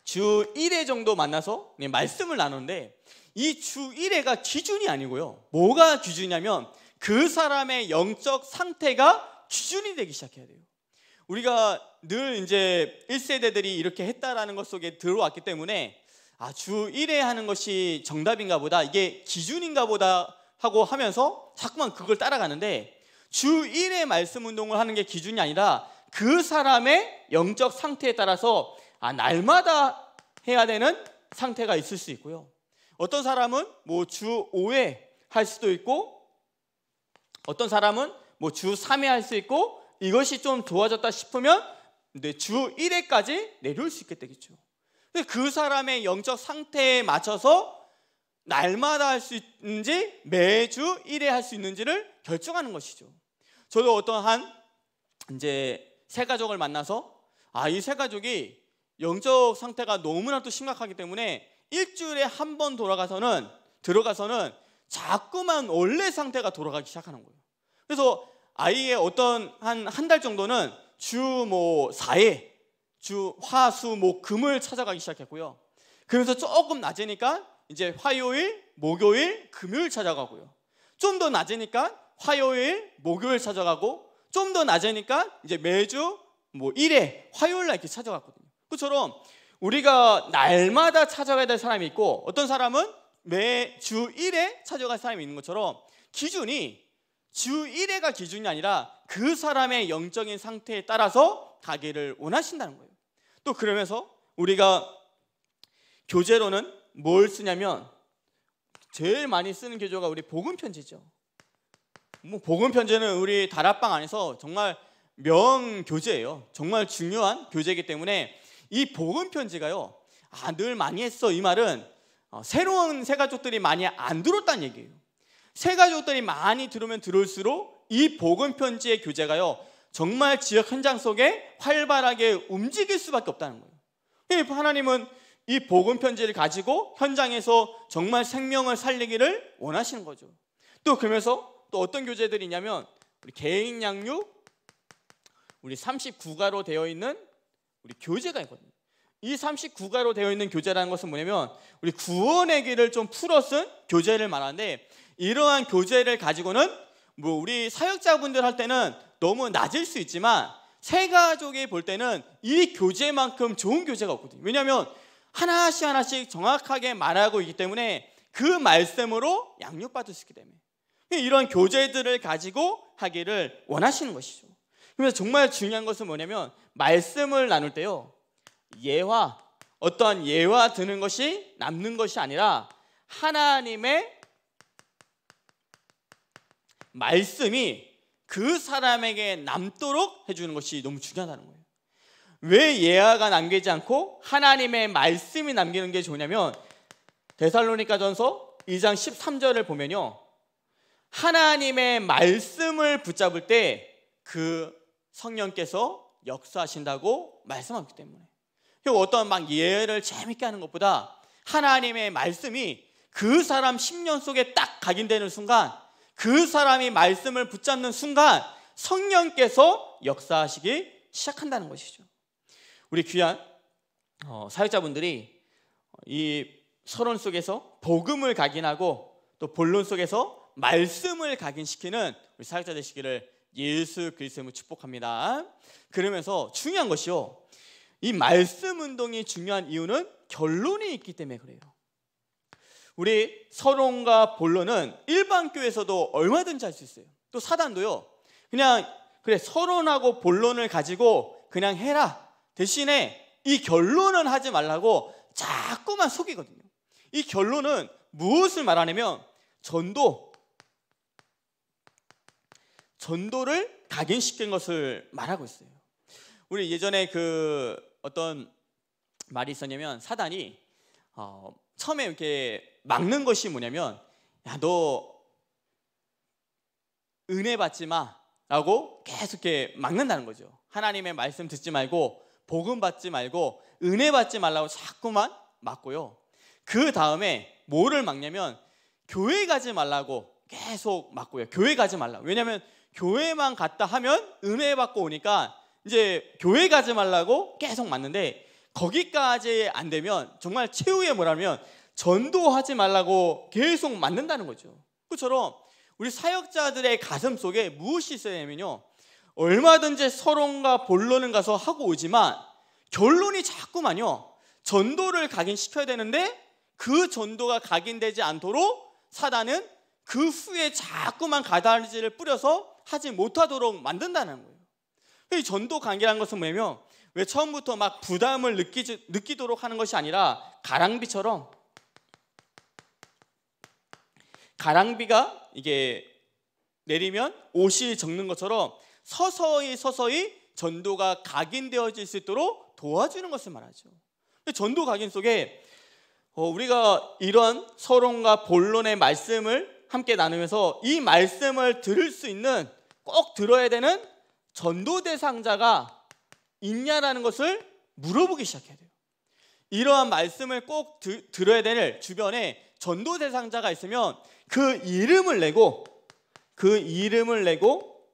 주 1회 정도 만나서 네, 말씀을 나누는데 이 주 1회가 기준이 아니고요. 뭐가 기준이냐면 그 사람의 영적 상태가 기준이 되기 시작해야 돼요. 우리가 늘 이제 1세대들이 이렇게 했다라는 것 속에 들어왔기 때문에 아, 주 1회 하는 것이 정답인가 보다, 이게 기준인가 보다 하고 하면서 자꾸만 그걸 따라가는데 주 1회 말씀 운동을 하는 게 기준이 아니라 그 사람의 영적 상태에 따라서 아, 날마다 해야 되는 상태가 있을 수 있고요. 어떤 사람은 뭐 주 5회 할 수도 있고 어떤 사람은 뭐 주 3회 할 수 있고 이것이 좀 좋아졌다 싶으면 내주 1회까지 내려올 수 있게 되겠죠. 그 사람의 영적 상태에 맞춰서 날마다 할 수 있는지 매주 일에 할수 있는지를 결정하는 것이죠. 저도 어떠한 이제 새 가족을 만나서 아이새 가족이 영적 상태가 너무나도 심각하기 때문에 일주일에 한 번 돌아가서는 들어가서는 자꾸만 원래 상태가 돌아가기 시작하는 거예요. 그래서 아이의 어떤 한 한 달 정도는 주뭐 4회 주, 화, 수, 목, 금을 찾아가기 시작했고요. 그래서 조금 낮으니까 이제 화요일, 목요일, 금요일 찾아가고요. 좀 더 낮으니까 화요일, 목요일 찾아가고 좀 더 낮으니까 이제 매주 뭐일회 화요일 날 이렇게 찾아갔거든요. 그처럼 우리가 날마다 찾아가야 될 사람이 있고 어떤 사람은 매주 1회 찾아갈 사람이 있는 것처럼 기준이 주 1회가 기준이 아니라 그 사람의 영적인 상태에 따라서 가기를 원하신다는 거예요. 또 그러면서 우리가 교재로는 뭘 쓰냐면 제일 많이 쓰는 교재가 우리 복음 편지죠. 뭐 복음 편지는 우리 다락방 안에서 정말 명 교재예요. 정말 중요한 교재이기 때문에 이 복음 편지가요. 아, 늘 많이 했어 이 말은 어, 새로운 새 가족들이 많이 안 들었다는 얘기예요. 새 가족들이 많이 들으면 들을수록 이 복음 편지의 교재가요. 정말 지역 현장 속에 활발하게 움직일 수밖에 없다는 거예요. 그러니까 하나님은 이 복음 편지를 가지고 현장에서 정말 생명을 살리기를 원하시는 거죠. 또 그러면서 또 어떤 교재들이 있냐면 우리 개인 양육 우리 39가로 되어 있는 우리 교재가 있거든요. 이 39가로 되어 있는 교재라는 것은 뭐냐면 우리 구원의 길을 좀 풀어 쓴 교재를 말하는데 이러한 교재를 가지고는 뭐 우리 사역자분들 할 때는 너무 낮을 수 있지만 세 가족이 볼 때는 이교제만큼 좋은 교제가 없거든요. 왜냐하면 하나씩 하나씩 정확하게 말하고 있기 때문에 그 말씀으로 양육받을 수 있기 때문에 이런 교제들을 가지고 하기를 원하시는 것이죠. 그래서 정말 중요한 것은 뭐냐면 말씀을 나눌 때요 예화 어떤 예화 드는 것이 남는 것이 아니라 하나님의 말씀이 그 사람에게 남도록 해주는 것이 너무 중요하다는 거예요. 왜 예화가 남기지 않고 하나님의 말씀이 남기는 게 좋냐면 데살로니카전서 2장 13절을 보면요. 하나님의 말씀을 붙잡을 때 그 성령께서 역사하신다고 말씀하기 때문에 어떤 막 예를 재밌게 하는 것보다 하나님의 말씀이 그 사람 10년 속에 딱 각인되는 순간 그 사람이 말씀을 붙잡는 순간 성령께서 역사하시기 시작한다는 것이죠. 우리 귀한 어, 사역자분들이 어, 이 서론 속에서 복음을 각인하고 또 본론 속에서 말씀을 각인시키는 우리 사역자 되시기를 예수 그리스도로 축복합니다. 그러면서 중요한 것이요. 이 말씀 운동이 중요한 이유는 결론이 있기 때문에 그래요. 우리 서론과 본론은 일반 교회에서도 얼마든지 할 수 있어요. 또 사단도요. 그냥 그래 서론하고 본론을 가지고 그냥 해라. 대신에 이 결론은 하지 말라고 자꾸만 속이거든요. 이 결론은 무엇을 말하냐면 전도 전도를 각인시킨 것을 말하고 있어요. 우리 예전에 그 어떤 말이 있었냐면 사단이 어, 처음에 이렇게 막는 것이 뭐냐면 야 너 은혜 받지 마라고 계속 이렇게 막는다는 거죠. 하나님의 말씀 듣지 말고 복음 받지 말고 은혜 받지 말라고 자꾸만 막고요. 그 다음에 뭐를 막냐면 교회 가지 말라고 계속 막고요. 교회 가지 말라. 왜냐하면 교회만 갔다 하면 은혜 받고 오니까 이제 교회 가지 말라고 계속 맞는데 거기까지 안 되면 정말 최후의 뭐라면 전도하지 말라고 계속 맞는다는 거죠. 그처럼 우리 사역자들의 가슴 속에 무엇이 있어야 하면요. 얼마든지 서론과 본론은 가서 하고 오지만 결론이 자꾸만요. 전도를 각인시켜야 되는데 그 전도가 각인되지 않도록 사단은 그 후에 자꾸만 가다지를 뿌려서 하지 못하도록 만든다는 거예요. 이 전도 관계라는 것은 뭐냐면 왜 처음부터 막 부담을 느끼 느끼도록 하는 것이 아니라 가랑비처럼 가랑비가 이게 내리면 옷이 적는 것처럼 서서히 서서히 전도가 각인되어질 수 있도록 도와주는 것을 말하죠. 그 전도 각인 속에 어, 우리가 이런 서론과 본론의 말씀을 함께 나누면서 이 말씀을 들을 수 있는 꼭 들어야 되는 전도 대상자가 있냐라는 것을 물어보기 시작해야 돼요. 이러한 말씀을 꼭 드, 들어야 될 주변에 전도 대상자가 있으면 그 이름을 내고 그 이름을 내고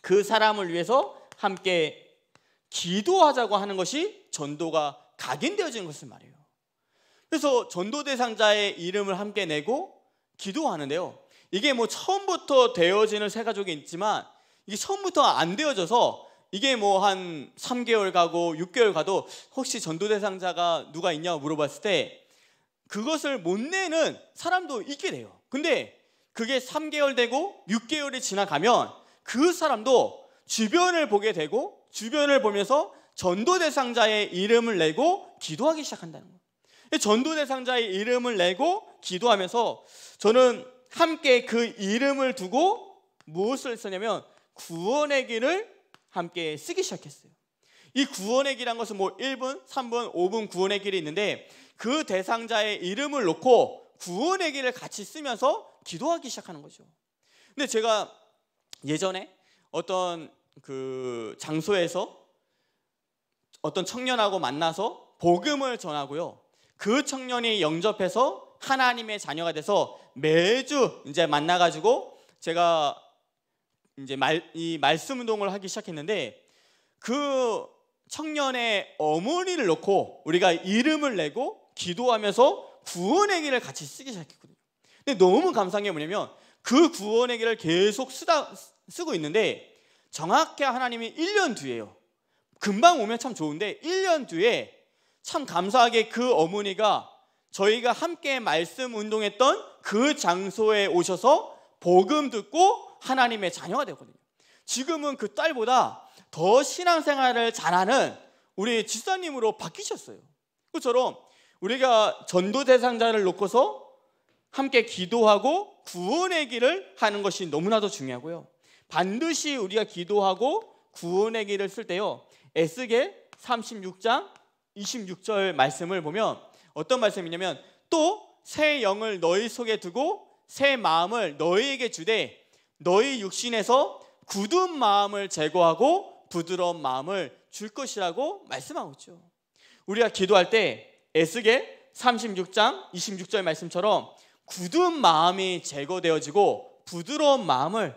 그 사람을 위해서 함께 기도하자고 하는 것이 전도가 각인되어진 것을 말해요. 그래서 전도 대상자의 이름을 함께 내고 기도하는데요. 이게 뭐 처음부터 되어지는 세 가족이 있지만 이게 처음부터 안 되어져서 이게 뭐 한 3개월 가고 6개월 가도 혹시 전도 대상자가 누가 있냐고 물어봤을 때 그것을 못 내는 사람도 있게 돼요. 근데 그게 3개월 되고 6개월이 지나가면 그 사람도 주변을 보게 되고 주변을 보면서 전도 대상자의 이름을 내고 기도하기 시작한다는 거예요. 전도 대상자의 이름을 내고 기도하면서 저는 함께 그 이름을 두고 무엇을 했었냐면 구원의 길을 함께 쓰기 시작했어요. 이 구원의 길이란 것은 뭐 1분, 3분, 5분 구원의 길이 있는데 그 대상자의 이름을 놓고 구원의 길을 같이 쓰면서 기도하기 시작하는 거죠. 근데 제가 예전에 어떤 그 장소에서 어떤 청년하고 만나서 복음을 전하고요. 그 청년이 영접해서 하나님의 자녀가 돼서 매주 이제 만나가지고 제가 이제 말, 이 말씀 운동을 하기 시작했는데 그 청년의 어머니를 놓고 우리가 이름을 내고 기도하면서 구원의 길을 같이 쓰기 시작했거든요. 근데 너무 감사한게 뭐냐면 그 구원의 길을 계속 쓰다, 쓰고 있는데 정확히 하나님이 1년 뒤에요. 금방 오면 참 좋은데 1년 뒤에 참 감사하게 그 어머니가 저희가 함께 말씀 운동했던 그 장소에 오셔서 복음 듣고 하나님의 자녀가 되거든요. 지금은 그 딸보다 더 신앙생활을 잘하는 우리 집사님으로 바뀌셨어요. 그처럼 우리가 전도 대상자를 놓고서 함께 기도하고 구원의 길을 하는 것이 너무나도 중요하고요. 반드시 우리가 기도하고 구원의 길을 쓸 때요. 에스게 36장 26절 말씀을 보면 어떤 말씀이냐면 또 새 영을 너희 속에 두고 새 마음을 너희에게 주되 너희 육신에서 굳은 마음을 제거하고 부드러운 마음을 줄 것이라고 말씀하고 있죠. 우리가 기도할 때 에스겔 36장 26절 말씀처럼 굳은 마음이 제거되어지고 부드러운 마음을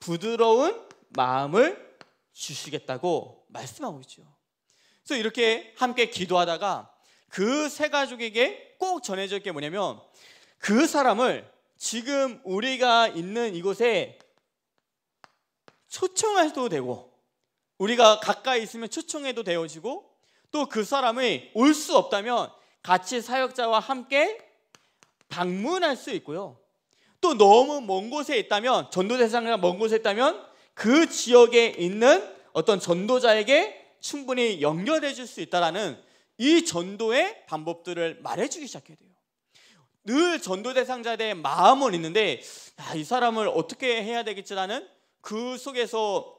부드러운 마음을 주시겠다고 말씀하고 있죠. 그래서 이렇게 함께 기도하다가 그 세 가족에게 꼭 전해질 게 뭐냐면 그 사람을 지금 우리가 있는 이곳에 초청해도 되고 우리가 가까이 있으면 초청해도 되어지고 또 그 사람이 올 수 없다면 같이 사역자와 함께 방문할 수 있고요. 또 너무 먼 곳에 있다면 전도 대상이나먼 곳에 있다면 그 지역에 있는 어떤 전도자에게 충분히 연결해 줄 수 있다라는 이 전도의 방법들을 말해 주기 시작해야 돼요. 늘 전도 대상자들의 마음은 있는데 야, 이 사람을 어떻게 해야 되겠지라는 그 속에서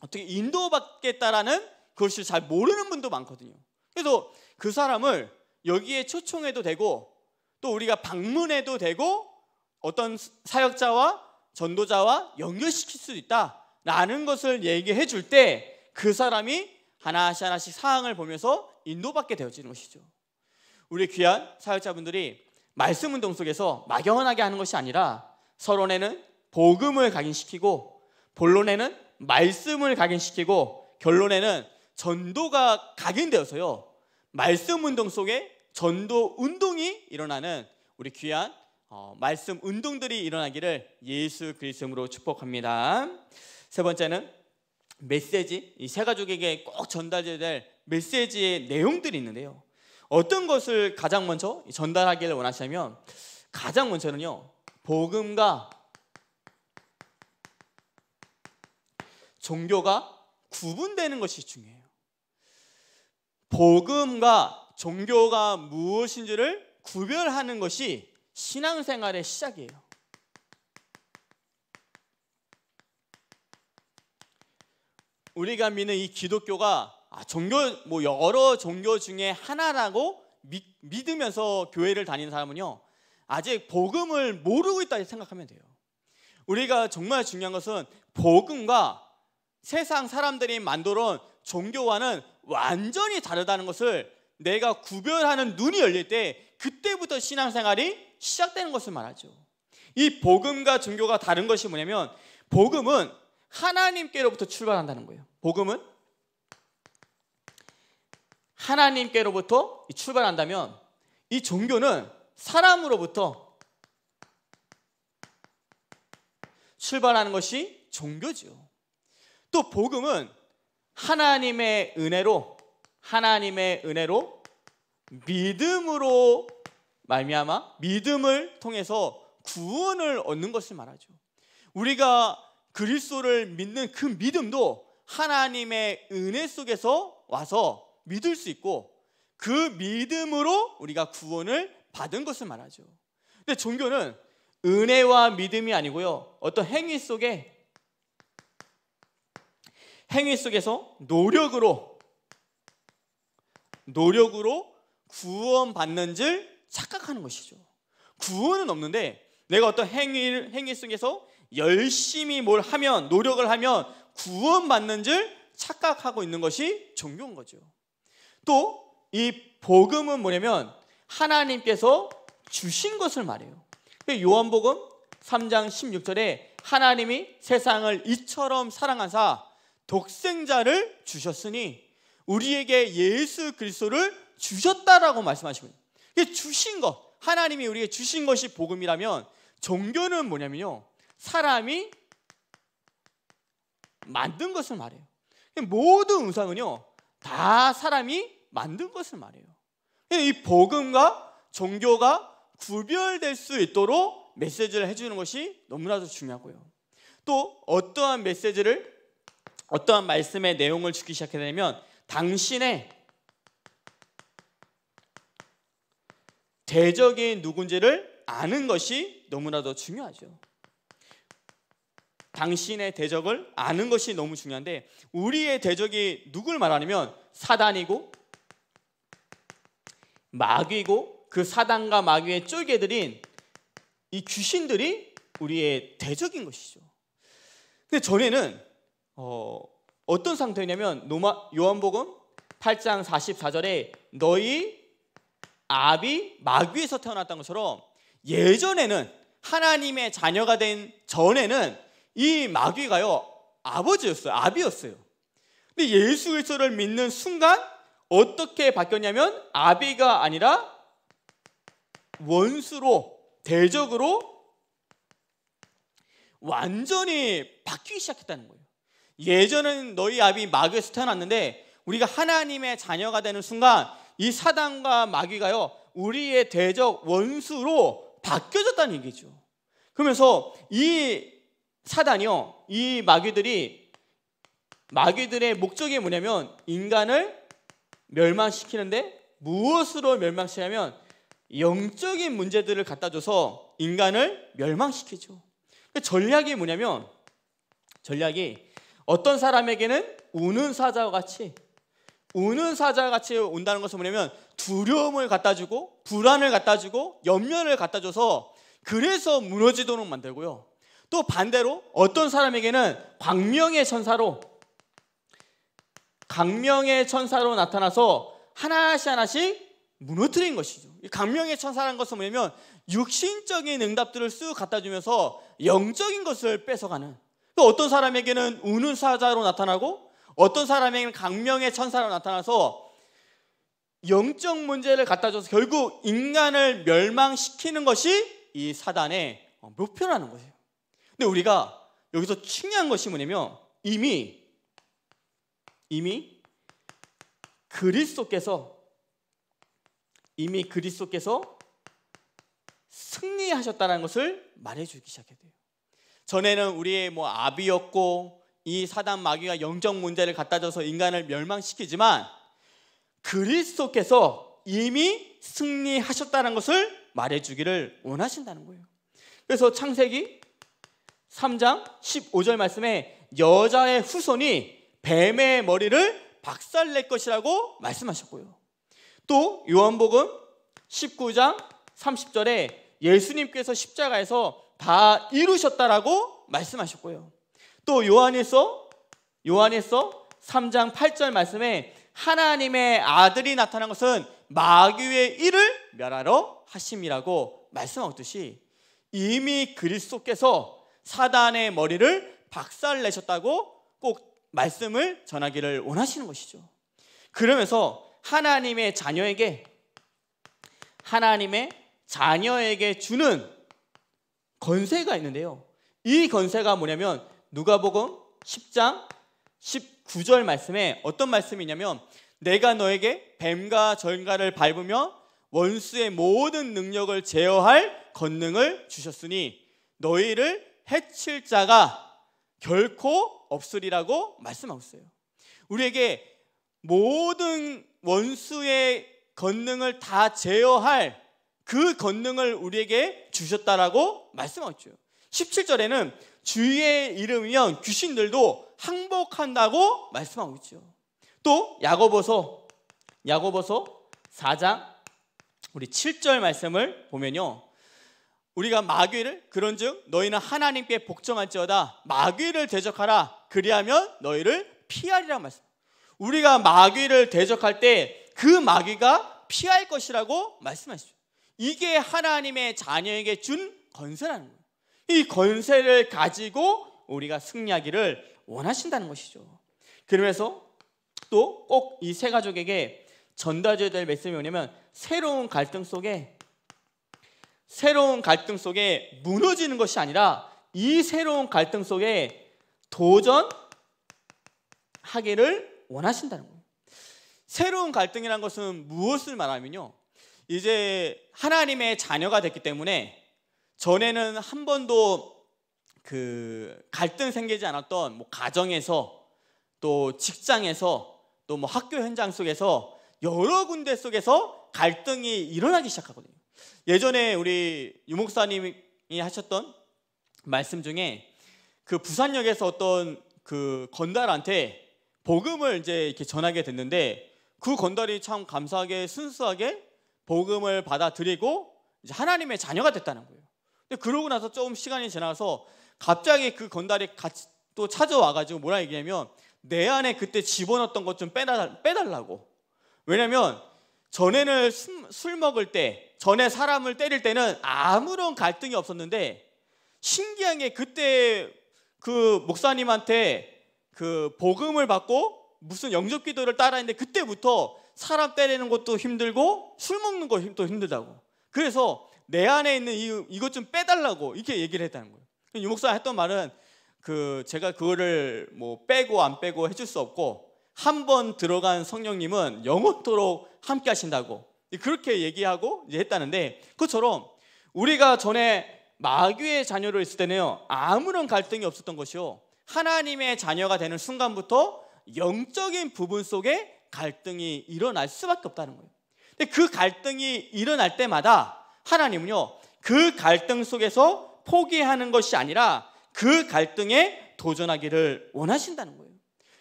어떻게 인도받겠다라는 그것을 잘 모르는 분도 많거든요. 그래서 그 사람을 여기에 초청해도 되고 또 우리가 방문해도 되고 어떤 사역자와 전도자와 연결시킬 수 있다라는 것을 얘기해 줄 때 그 사람이 하나씩 하나씩 사항을 보면서 인도받게 되어지는 것이죠. 우리 귀한 사역자분들이 말씀 운동 속에서 막연하게 하는 것이 아니라 서론에는 복음을 각인시키고 본론에는 말씀을 각인시키고 결론에는 전도가 각인되어서요. 말씀 운동 속에 전도 운동이 일어나는 우리 귀한 어, 말씀 운동들이 일어나기를 예수 그리스도로 축복합니다. 세 번째는 메시지 이 세 가족에게 꼭 전달돼야 될 메시지의 내용들이 있는데요. 어떤 것을 가장 먼저 전달하기를 원하시면 냐 가장 먼저는요. 복음과 종교가 구분되는 것이 중요해요. 복음과 종교가 무엇인지를 구별하는 것이 신앙생활의 시작이에요. 우리가 믿는 이 기독교가 아, 종교 뭐 여러 종교 중에 하나라고 믿, 믿으면서 교회를 다니는 사람은요 아직 복음을 모르고 있다 생각하면 돼요. 우리가 정말 중요한 것은 복음과 세상 사람들이 만들어온 종교와는 완전히 다르다는 것을 내가 구별하는 눈이 열릴 때 그때부터 신앙생활이 시작되는 것을 말하죠. 이 복음과 종교가 다른 것이 뭐냐면 복음은 하나님께로부터 출발한다는 거예요. 복음은 하나님께로부터 출발한다면 이 종교는 사람으로부터 출발하는 것이 종교죠. 또 복음은 하나님의 은혜로 하나님의 은혜로 믿음으로 말미암아 믿음을 통해서 구원을 얻는 것을 말하죠. 우리가 그리스도를 믿는 그 믿음도 하나님의 은혜 속에서 와서 믿을 수 있고 그 믿음으로 우리가 구원을 받은 것을 말하죠. 근데 종교는 은혜와 믿음이 아니고요. 어떤 행위 속에 행위 속에서 노력으로 노력으로 구원받는 줄 착각하는 것이죠. 구원은 없는데 내가 어떤 행위 행위 속에서 열심히 뭘 하면 노력을 하면 구원받는 줄 착각하고 있는 것이 종교인 거죠. 또이 복음은 뭐냐면 하나님께서 주신 것을 말해요. 그 요한복음 3장 16절에 하나님이 세상을 이처럼 사랑하사 독생자를 주셨으니 우리에게 예수 그리스도를 주셨다라고 말씀하시고 이 주신 것 하나님이 우리에게 주신 것이 복음이라면 종교는 뭐냐면요 사람이 만든 것을 말해요 모든 의상은요 다 사람이 만든 것을 말이에요. 이 복음과 종교가 구별될 수 있도록 메시지를 해주는 것이 너무나도 중요하고요. 또 어떠한 메시지를 어떠한 말씀의 내용을 주기 시작하 되면 당신의 대적이 누군지를 아는 것이 너무나도 중요하죠. 당신의 대적을 아는 것이 너무 중요한데 우리의 대적이 누굴 말하냐면 사단이고 마귀고 그 사단과 마귀의 쫄개들인 이 귀신들이 우리의 대적인 것이죠. 근데 전에는 어, 어떤 상태냐면 였 노마, 요한복음 8장 44절에 너희 아비 마귀에서 태어났던 것처럼 예전에는 하나님의 자녀가 된 전에는 이 마귀가요 아버지였어요 아비였어요. 근데 예수 그리스도를 믿는 순간 어떻게 바뀌었냐면 아비가 아니라 원수로 대적으로 완전히 바뀌기 시작했다는 거예요. 예전은 너희 아비 마귀에서 태어났는데 우리가 하나님의 자녀가 되는 순간 이 사단과 마귀가요 우리의 대적 원수로 바뀌어졌다는 얘기죠. 그러면서 이 사단이요 이 마귀들이 마귀들의 목적이 뭐냐면 인간을 멸망시키는데 무엇으로 멸망시냐면 영적인 문제들을 갖다 줘서 인간을 멸망시키죠. 그 전략이 뭐냐면 전략이 어떤 사람에게는 우는 사자와 같이 우는 사자와 같이 온다는 것은 뭐냐면 두려움을 갖다 주고 불안을 갖다 주고 염려를 갖다 줘서 그래서 무너지도록 만들고요. 또 반대로 어떤 사람에게는 광명의 천사로 강명의 천사로 나타나서 하나씩 하나씩 무너뜨린 것이죠. 강명의 천사라는 것은 뭐냐면 육신적인 응답들을 쓱 갖다 주면서 영적인 것을 뺏어가는 어떤 사람에게는 우는 사자로 나타나고 어떤 사람에게는 강명의 천사로 나타나서 영적 문제를 갖다 줘서 결국 인간을 멸망시키는 것이 이 사단의 목표라는 거예요. 근데 우리가 여기서 중요한 것이 뭐냐면 이미 이미 그리스도께서 이미 그리스도께서 승리하셨다는 것을 말해주기 시작해요. 돼 전에는 우리의 뭐 압이었고 이 사단 마귀가 영적 문제를 갖다줘서 인간을 멸망시키지만 그리스도께서 이미 승리하셨다는 것을 말해주기를 원하신다는 거예요. 그래서 창세기 3장 15절 말씀에 여자의 후손이 뱀의 머리를 박살낼 것이라고 말씀하셨고요. 또 요한복음 19장 30절에 예수님께서 십자가에서 다 이루셨다라고 말씀하셨고요. 또 요한에서 요한에서 3장 8절 말씀에 하나님의 아들이 나타난 것은 마귀의 일을 멸하러 하심이라고 말씀하듯이 이미 그리스도께서 사단의 머리를 박살내셨다고 꼭 말씀을 전하기를 원하시는 것이죠. 그러면서 하나님의 자녀에게 하나님의 자녀에게 주는 건세가 있는데요. 이 건세가 뭐냐면 누가복음 10장 19절 말씀에 어떤 말씀이 냐면 내가 너에게 뱀과 전갈을 밟으며 원수의 모든 능력을 제어할 권능을 주셨으니 너희를 해칠 자가 결코 없으리라고 말씀하고 있어요. 우리에게 모든 원수의 권능을 다 제어할 그 권능을 우리에게 주셨다라고 말씀하고 있죠. 17절에는 주의 이름이면 귀신들도 항복한다고 말씀하고 있죠. 또 야고보서 야고보서 4장 우리 7절 말씀을 보면요. 우리가 마귀를 그런즉 너희는 하나님께 복종할지어다 마귀를 대적하라 그리하면 너희를 피하리라 말씀. 우리가 마귀를 대적할 때 그 마귀가 피할 것이라고 말씀하시죠. 이게 하나님의 자녀에게 준 건세라는 거예요. 이 건세를 가지고 우리가 승리하기를 원하신다는 것이죠. 그러면서 또 꼭 이 세 가족에게 전달해야 될 말씀이 뭐냐면 새로운 갈등 속에 새로운 갈등 속에 무너지는 것이 아니라 이 새로운 갈등 속에 도전하기를 원하신다는 거예요. 새로운 갈등이란 것은 무엇을 말하면요. 이제 하나님의 자녀가 됐기 때문에 전에는 한 번도 그 갈등 생기지 않았던 뭐 가정에서 또 직장에서 또 뭐 학교 현장 속에서 여러 군데 속에서 갈등이 일어나기 시작하거든요. 예전에 우리 유목사님이 하셨던 말씀 중에 그 부산역에서 어떤 그 건달한테 복음을 이제 이렇게 전하게 됐는데 그 건달이 참 감사하게 순수하게 복음을 받아들이고 이제 하나님의 자녀가 됐다는 거예요. 근데 그러고 나서 조금 시간이 지나서 갑자기 그 건달이 같이 또 찾아와가지고 뭐라 얘기냐면내 안에 그때 집어넣었던 것 좀 빼달, 라고 왜냐면 전에는 술 먹을 때 전에 사람을 때릴 때는 아무런 갈등이 없었는데 신기한 게 그때 그 목사님한테 그 복음을 받고 무슨 영접 기도를 따라했는데 그때부터 사람 때리는 것도 힘들고 술 먹는 것도 힘들다고. 그래서 내 안에 있는 이, 이것 좀 빼달라고 이렇게 얘기를 했다는 거예요. 유목사 가 했던 말은 그 제가 그거를 뭐 빼고 안 빼고 해줄 수 없고 한 번 들어간 성령님은 영원토록 함께 하신다고 그렇게 얘기하고 이제 했다는데 그처럼 우리가 전에 마귀의 자녀로 있을 때는요 아무런 갈등이 없었던 것이요 하나님의 자녀가 되는 순간부터 영적인 부분 속에 갈등이 일어날 수밖에 없다는 거예요. 근데 그 갈등이 일어날 때마다 하나님은요 그 갈등 속에서 포기하는 것이 아니라 그 갈등에 도전하기를 원하신다는 거예요.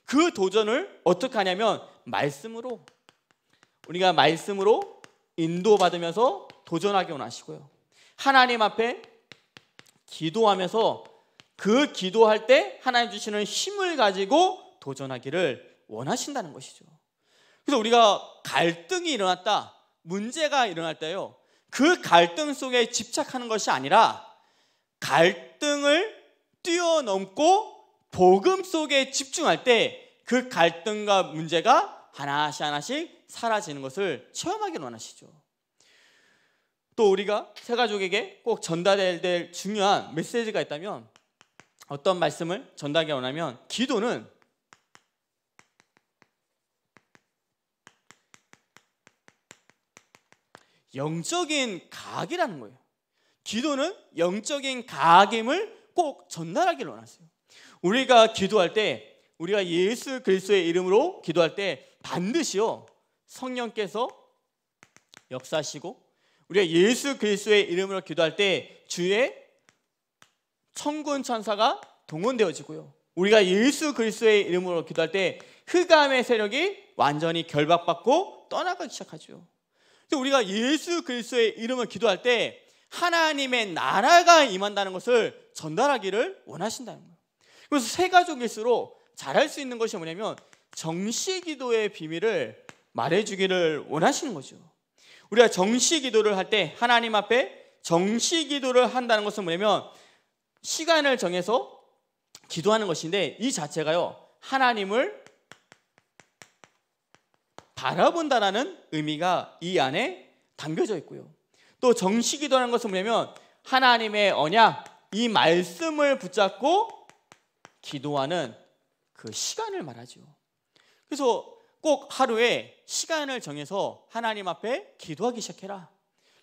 그 도전을 어떻게 하냐면 말씀으로 우리가 말씀으로 인도받으면서 도전하기 원하시고요. 하나님 앞에 기도하면서 그 기도할 때 하나님 주시는 힘을 가지고 도전하기를 원하신다는 것이죠. 그래서 우리가 갈등이 일어났다, 문제가 일어날 때요. 그 갈등 속에 집착하는 것이 아니라 갈등을 뛰어넘고 복음 속에 집중할 때 그 갈등과 문제가 하나씩 하나씩 사라지는 것을 체험하길 원하시죠. 또 우리가 새 가족에게 꼭 전달될 중요한 메시지가 있다면 어떤 말씀을 전달하기 원하면 기도는 영적인 가이라는 거예요. 기도는 영적인 가임을꼭 전달하기를 원하세요. 우리가 기도할 때 우리가 예수 그리스도의 이름으로 기도할 때 반드시요. 성령께서 역사하시고 우리가 예수 그리스도의 이름으로 기도할 때 주의 천군 천사가 동원되어지고요. 우리가 예수 그리스도의 이름으로 기도할 때 흑암의 세력이 완전히 결박받고 떠나가기 시작하죠. 우리가 예수 그리스도의 이름을 기도할 때 하나님의 나라가 임한다는 것을 전달하기를 원하신다는 거예요. 그래서 세 가족일수록 잘할 수 있는 것이 뭐냐면 정시 기도의 비밀을 말해주기를 원하시는 거죠. 우리가 정시 기도를 할 때 하나님 앞에 정시 기도를 한다는 것은 뭐냐면 시간을 정해서 기도하는 것인데 이 자체가요 하나님을 바라본다라는 의미가 이 안에 담겨져 있고요. 또 정시 기도라는 것은 뭐냐면 하나님의 언약 이 말씀을 붙잡고 기도하는 그 시간을 말하죠. 그래서 꼭 하루에 시간을 정해서 하나님 앞에 기도하기 시작해라.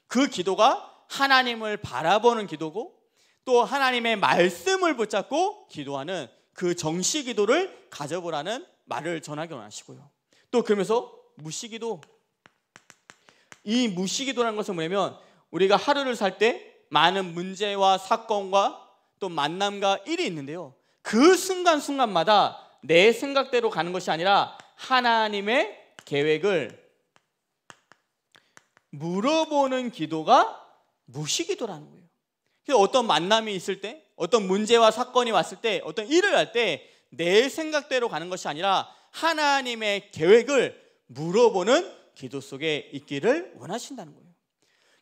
그 기도가 하나님을 바라보는 기도고 또 하나님의 말씀을 붙잡고 기도하는 그 정시 기도를 가져보라는 말을 전하기 원하시고요. 또 그러면서 무시기도 이 무시기도라는 것은 뭐냐면 우리가 하루를 살 때 많은 문제와 사건과 또 만남과 일이 있는데요. 그 순간순간마다 내 생각대로 가는 것이 아니라 하나님의 계획을 물어보는 기도가 무시기도라는 거예요. 그래서 어떤 만남이 있을 때, 어떤 문제와 사건이 왔을 때, 어떤 일을 할 때 내 생각대로 가는 것이 아니라 하나님의 계획을 물어보는 기도 속에 있기를 원하신다는 거예요.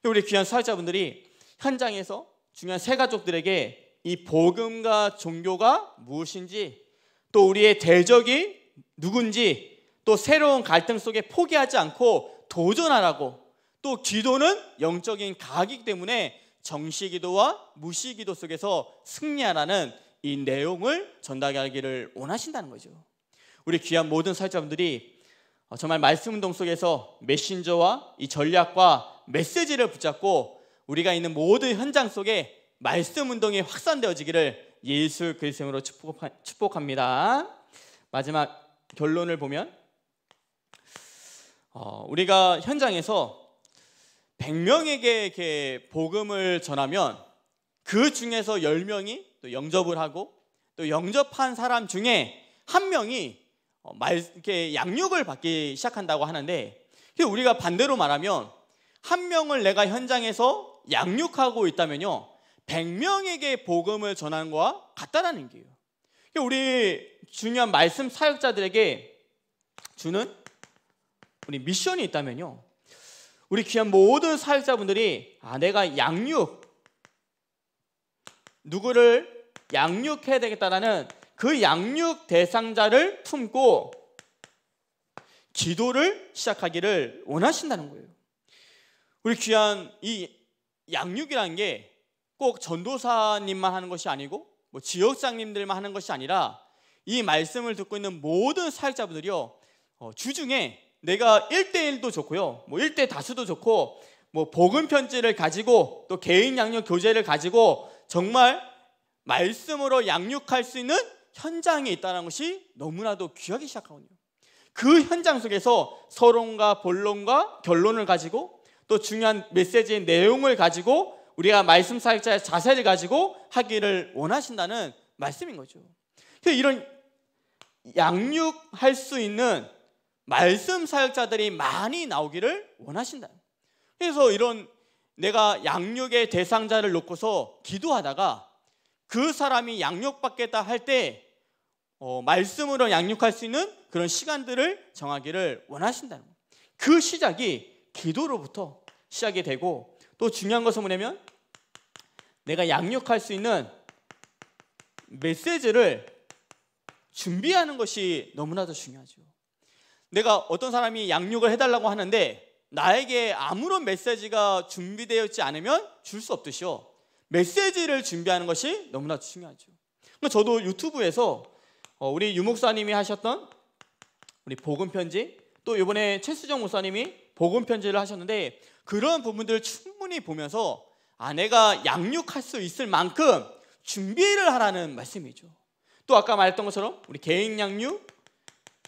우리 귀한 사회자분들이 현장에서 중요한 새가족들에게 이 복음과 종교가 무엇인지 또 우리의 대적이 누군지 또 새로운 갈등 속에 포기하지 않고 도전하라고 또 기도는 영적인 가기 때문에 정시 기도와 무시 기도 속에서 승리하라는 이 내용을 전달하기를 원하신다는 거죠. 우리 귀한 모든 사역자분들이 어, 정말 말씀 운동 속에서 메신저와 이 전략과 메시지를 붙잡고 우리가 있는 모든 현장 속에 말씀 운동이 확산되어지기를 예수 그리스도로 축복합니다. 마지막 결론을 보면 어, 우리가 현장에서 100명에게 이렇게 복음을 전하면 그 중에서 10명이 또 영접을 하고 또 영접한 사람 중에 한 명이 어, 말, 이렇게 양육을 받기 시작한다고 하는데 우리가 반대로 말하면 한 명을 내가 현장에서 양육하고 있다면요. 100명에게 복음을 전한 것과 같다라는 게요 우리 중요한 말씀 사역자들에게 주는 우리 미션이 있다면요. 우리 귀한 모든 사역자분들이 아 내가 양육 누구를 양육해야 되겠다라는 그 양육 대상자를 품고 기도를 시작하기를 원하신다는 거예요. 우리 귀한 이 양육이라는 게 꼭 전도사님만 하는 것이 아니고 뭐 지역장님들만 하는 것이 아니라 이 말씀을 듣고 있는 모든 사역자분들이요. 어, 주중에 내가 1대1도 좋고요. 뭐 1대 다수도 좋고 뭐 복음 편지를 가지고 또 개인 양육 교재를 가지고 정말 말씀으로 양육할 수 있는 현장에 있다는 것이 너무나도 귀하기 시작하거든요. 그 현장 속에서 서론과 본론과 결론을 가지고 또 중요한 메시지의 내용을 가지고 우리가 말씀 사역자의 자세를 가지고 하기를 원하신다는 말씀인 거죠. 그래서 이런 양육할 수 있는 말씀 사역자들이 많이 나오기를 원하신다. 그래서 이런 내가 양육의 대상자를 놓고서 기도하다가 그 사람이 양육받겠다 할때 어, 말씀으로 양육할 수 있는 그런 시간들을 정하기를 원하신다그 시작이 기도로부터 시작이 되고 또 중요한 것은 뭐냐면 내가 양육할 수 있는 메시지를 준비하는 것이 너무나도 중요하죠. 내가 어떤 사람이 양육을 해달라고 하는데 나에게 아무런 메시지가 준비되어 있지 않으면 줄 수 없듯이요. 메시지를 준비하는 것이 너무나 중요하죠. 그러니까 저도 유튜브에서 어, 우리 유목사님이 하셨던 우리 복음 편지 또 이번에 최수정 목사님이 복음 편지를 하셨는데 그런 부분들을 충분히 충분히 보면서 아내가 양육할 수 있을 만큼 준비를 하라는 말씀이죠. 또 아까 말했던 것처럼 우리 개인 양육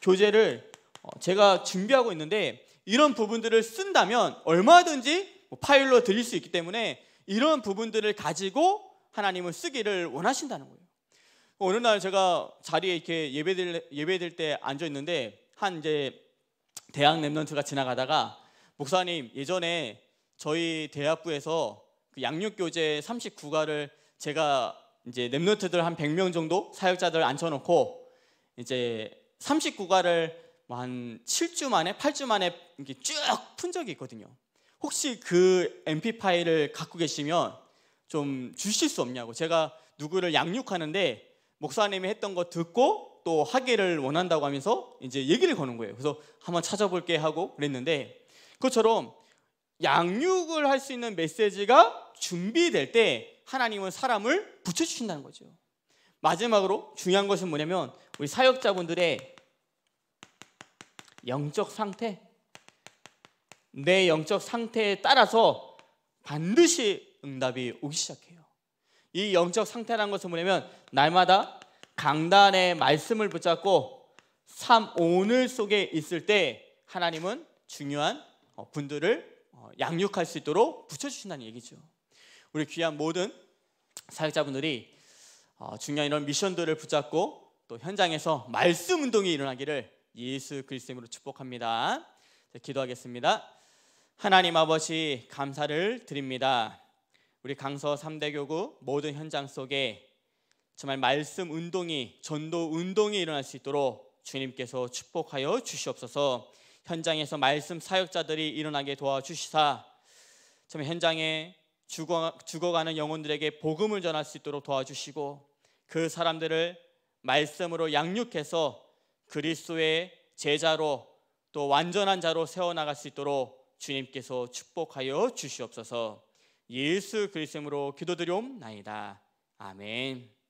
교재를 어, 제가 준비하고 있는데 이런 부분들을 쓴다면 얼마든지 뭐 파일로 드릴 수 있기 때문에 이런 부분들을 가지고 하나님을 쓰기를 원하신다는 거예요. 어느 날 제가 자리에 이렇게 예배들 예배들 때 앉아 있는데 한 이제 대학 랩런트가 지나가다가 목사님 예전에 저희 대학부에서 그 양육 교재 39가를 제가 이제 랩노트들 한 100명 정도 사역자들 앉혀놓고 이제 39가를 뭐 한 7주 만에 8주 만에 이렇게 쭉푼 적이 있거든요. 혹시 그 MP 파일을 갖고 계시면 좀 주실 수 없냐고 제가 누구를 양육하는데 목사님이 했던 거 듣고 또 하기를 원한다고 하면서 이제 얘기를 거는 거예요. 그래서 한번 찾아볼게 하고 그랬는데 그것처럼 양육을 할 수 있는 메시지가 준비될 때 하나님은 사람을 붙여주신다는 거죠. 마지막으로 중요한 것은 뭐냐면 우리 사역자분들의 영적 상태, 내 영적 상태에 따라서 반드시 응답이 오기 시작해요. 이 영적 상태라는 것은 뭐냐면 날마다 강단의 말씀을 붙잡고 삶 오늘 속에 있을 때 하나님은 중요한 분들을 양육할 수 있도록 붙여주신다는 얘기죠. 우리 귀한 모든 사역자분들이 어, 중요한 이런 미션들을 붙잡고 또 현장에서 말씀 운동이 일어나기를 예수 그리스도님으로 축복합니다. 네, 기도하겠습니다. 하나님 아버지 감사를 드립니다. 우리 강서 3대 교구 모든 현장 속에 정말 말씀 운동이 전도 운동이 일어날 수 있도록 주님께서 축복하여 주시옵소서. 현장에서 말씀 사역자들이 일어나게 도와주시사 참 현장에 죽어, 죽어가는 영혼들에게 복음을 전할 수 있도록 도와주시고 그 사람들을 말씀으로 양육해서 그리스도의 제자로 또 완전한 자로 세워나갈 수 있도록 주님께서 축복하여 주시옵소서 예수 그리스도로 기도드려옵나이다. 아멘.